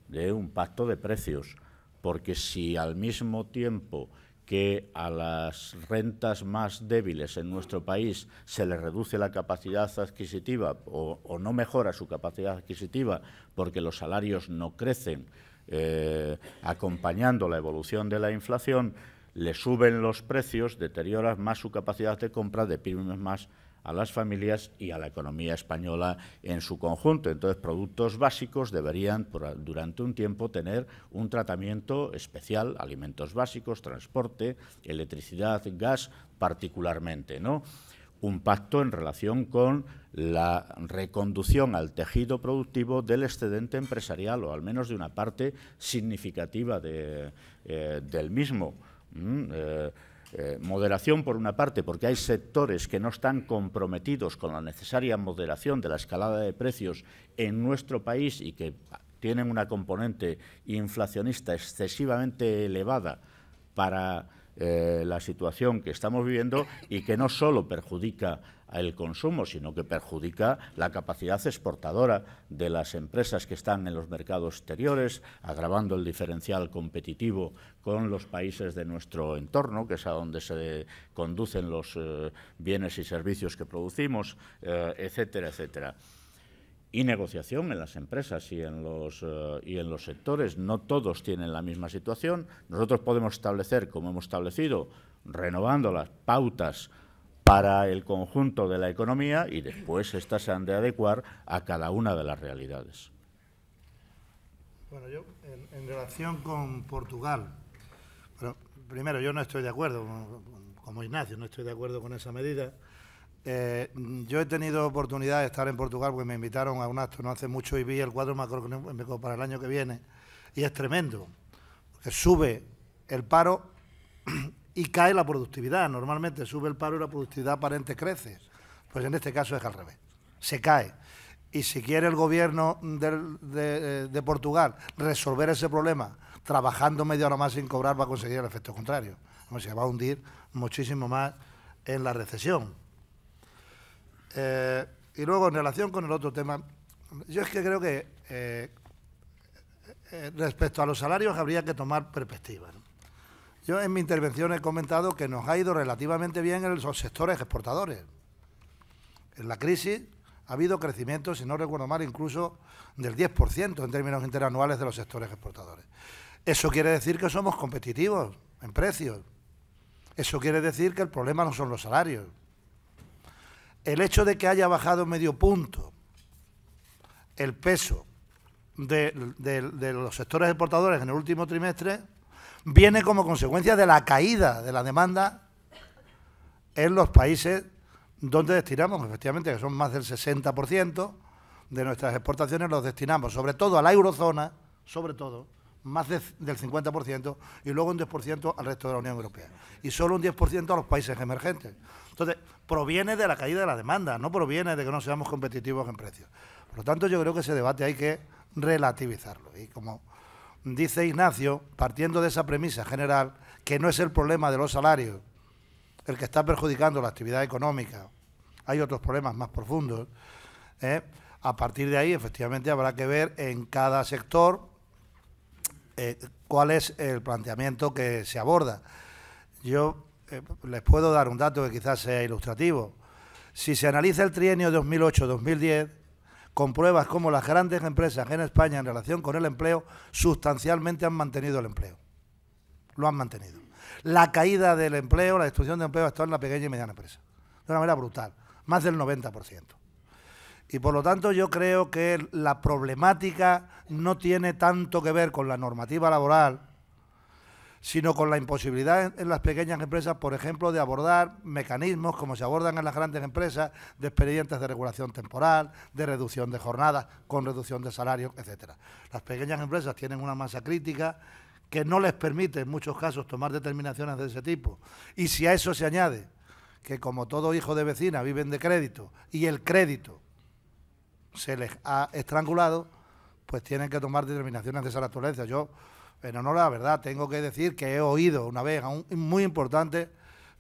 de un pacto de precios, porque si al mismo tiempo que a las rentas más débiles en nuestro país se le reduce la capacidad adquisitiva o, no mejora su capacidad adquisitiva porque los salarios no crecen eh, acompañando la evolución de la inflación, le suben los precios, deteriora más su capacidad de compra de pymes más a las familias y a la economía española en su conjunto. Entonces, productos básicos deberían durante un tiempo tener un tratamiento especial, alimentos básicos, transporte, electricidad, gas, particularmente, ¿no? un pacto en relación con la reconducción al tejido productivo del excedente empresarial o al menos de una parte significativa eh, del mismo. Eh, moderación por una parte, porque hay sectores que no están comprometidos con la necesaria moderación de la escalada de precios en nuestro país y que tienen una componente inflacionista excesivamente elevada para eh, la situación que estamos viviendo y que no solo perjudica el consumo, sino que perjudica la capacidad exportadora de las empresas que están en los mercados exteriores, agravando el diferencial competitivo con los países de nuestro entorno, que es a donde se conducen los eh, bienes y servicios que producimos, eh, etcétera, etcétera y negociación en las empresas y en, los, eh, y en los sectores. No todos tienen la misma situación. Nosotros podemos establecer, como hemos establecido, renovando las pautas para el conjunto de la economía y después estas se han de adecuar a cada una de las realidades. Bueno, yo en, relación con Portugal, primero yo no estoy de acuerdo, como Ignacio, no estoy de acuerdo con esa medida. Eh, yo he tenido oportunidad de estar en Portugal porque me invitaron a un acto no hace mucho y vi el cuadro macroeconómico para el año que viene y es tremendo, porque sube el paro y cae la productividad. Normalmente sube el paro y la productividad aparente crece. Pues en este caso es al revés. Se cae. Y si quiere el gobierno eh, de, Portugal resolver ese problema trabajando media hora más sin cobrar, va a conseguir el efecto contrario. O se va a hundir muchísimo más en la recesión. Eh, y luego, en relación con el otro tema, yo es que creo que eh, respecto a los salarios habría que tomar perspectiva. Yo en mi intervención he comentado que nos ha ido relativamente bien en los sectores exportadores. En la crisis ha habido crecimiento, si no recuerdo mal, incluso del 10% en términos interanuales de los sectores exportadores. Eso quiere decir que somos competitivos en precios. Eso quiere decir que el problema no son los salarios. El hecho de que haya bajado medio punto el peso de los sectores exportadores en el último trimestre viene como consecuencia de la caída de la demanda en los países donde destinamos, efectivamente, que son más del 60% de nuestras exportaciones, los destinamos sobre todo a la eurozona, sobre todo, más del 50% y luego un 10% al resto de la Unión Europea. Y solo un 10% a los países emergentes. Entonces, proviene de la caída de la demanda, no proviene de que no seamos competitivos en precios. Por lo tanto, yo creo que ese debate hay que relativizarlo. Y como dice Ignacio, partiendo de esa premisa general, que no es el problema de los salarios el que está perjudicando la actividad económica. Hay otros problemas más profundos. ¿eh? A partir de ahí, efectivamente, habrá que ver en cada sector eh, cuál es el planteamiento que se aborda. Yo eh, les puedo dar un dato que quizás sea ilustrativo. Si se analiza el trienio 2008-2010, con pruebas como las grandes empresas en España en relación con el empleo sustancialmente han mantenido el empleo. Lo han mantenido. La caída del empleo, la destrucción de empleo está en la pequeña y mediana empresa, de una manera brutal, más del 90%. Y por lo tanto yo creo que la problemática no tiene tanto que ver con la normativa laboral, sino con la imposibilidad en, las pequeñas empresas, por ejemplo, de abordar mecanismos como se abordan en las grandes empresas, de expedientes de regulación temporal, de reducción de jornadas, con reducción de salarios, etcétera. Las pequeñas empresas tienen una masa crítica que no les permite en muchos casos tomar determinaciones de ese tipo. Y si a eso se añade que como todo hijo de vecina viven de crédito y el crédito se les ha estrangulado, pues tienen que tomar determinaciones de esa naturaleza. Yo pero no la verdad, tengo que decir que he oído una vez a un muy importante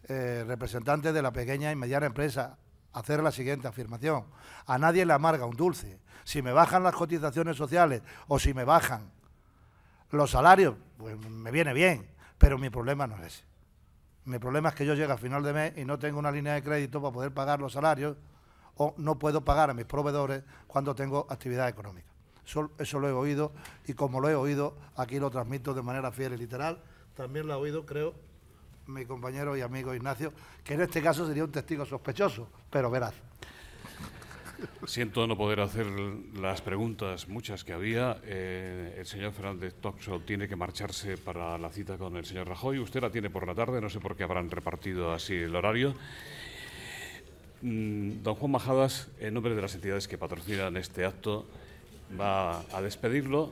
eh, representante de la pequeña y mediana empresa hacer la siguiente afirmación. A nadie le amarga un dulce. Si me bajan las cotizaciones sociales o si me bajan los salarios, pues me viene bien, pero mi problema no es ese. Mi problema es que yo llego a final de mes y no tengo una línea de crédito para poder pagar los salarios o no puedo pagar a mis proveedores cuando tengo actividad económica eso lo he oído y como lo he oído, aquí lo transmito de manera fiel y literal. También lo ha oído, creo, mi compañero y amigo Ignacio, que en este caso sería un testigo sospechoso, pero veraz. Siento no poder hacer las preguntas, muchas que había. Eh, el señor Fernández Toxo tiene que marcharse para la cita con el señor Rajoy. Usted la tiene por la tarde, no sé por qué habrán repartido así el horario. Mm, don Juan Majadas, en nombre de las entidades que patrocinan este acto, va a despedirlo.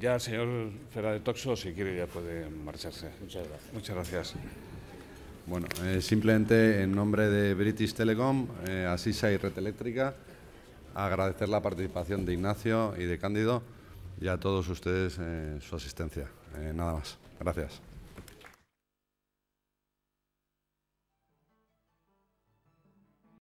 Ya el señor de Toxo, si quiere, ya puede marcharse. Muchas gracias. Muchas gracias. Bueno, eh, simplemente en nombre de British Telecom, eh, Asisa y Red Eléctrica, agradecer la participación de Ignacio y de Cándido y a todos ustedes eh, su asistencia. nada más. Gracias.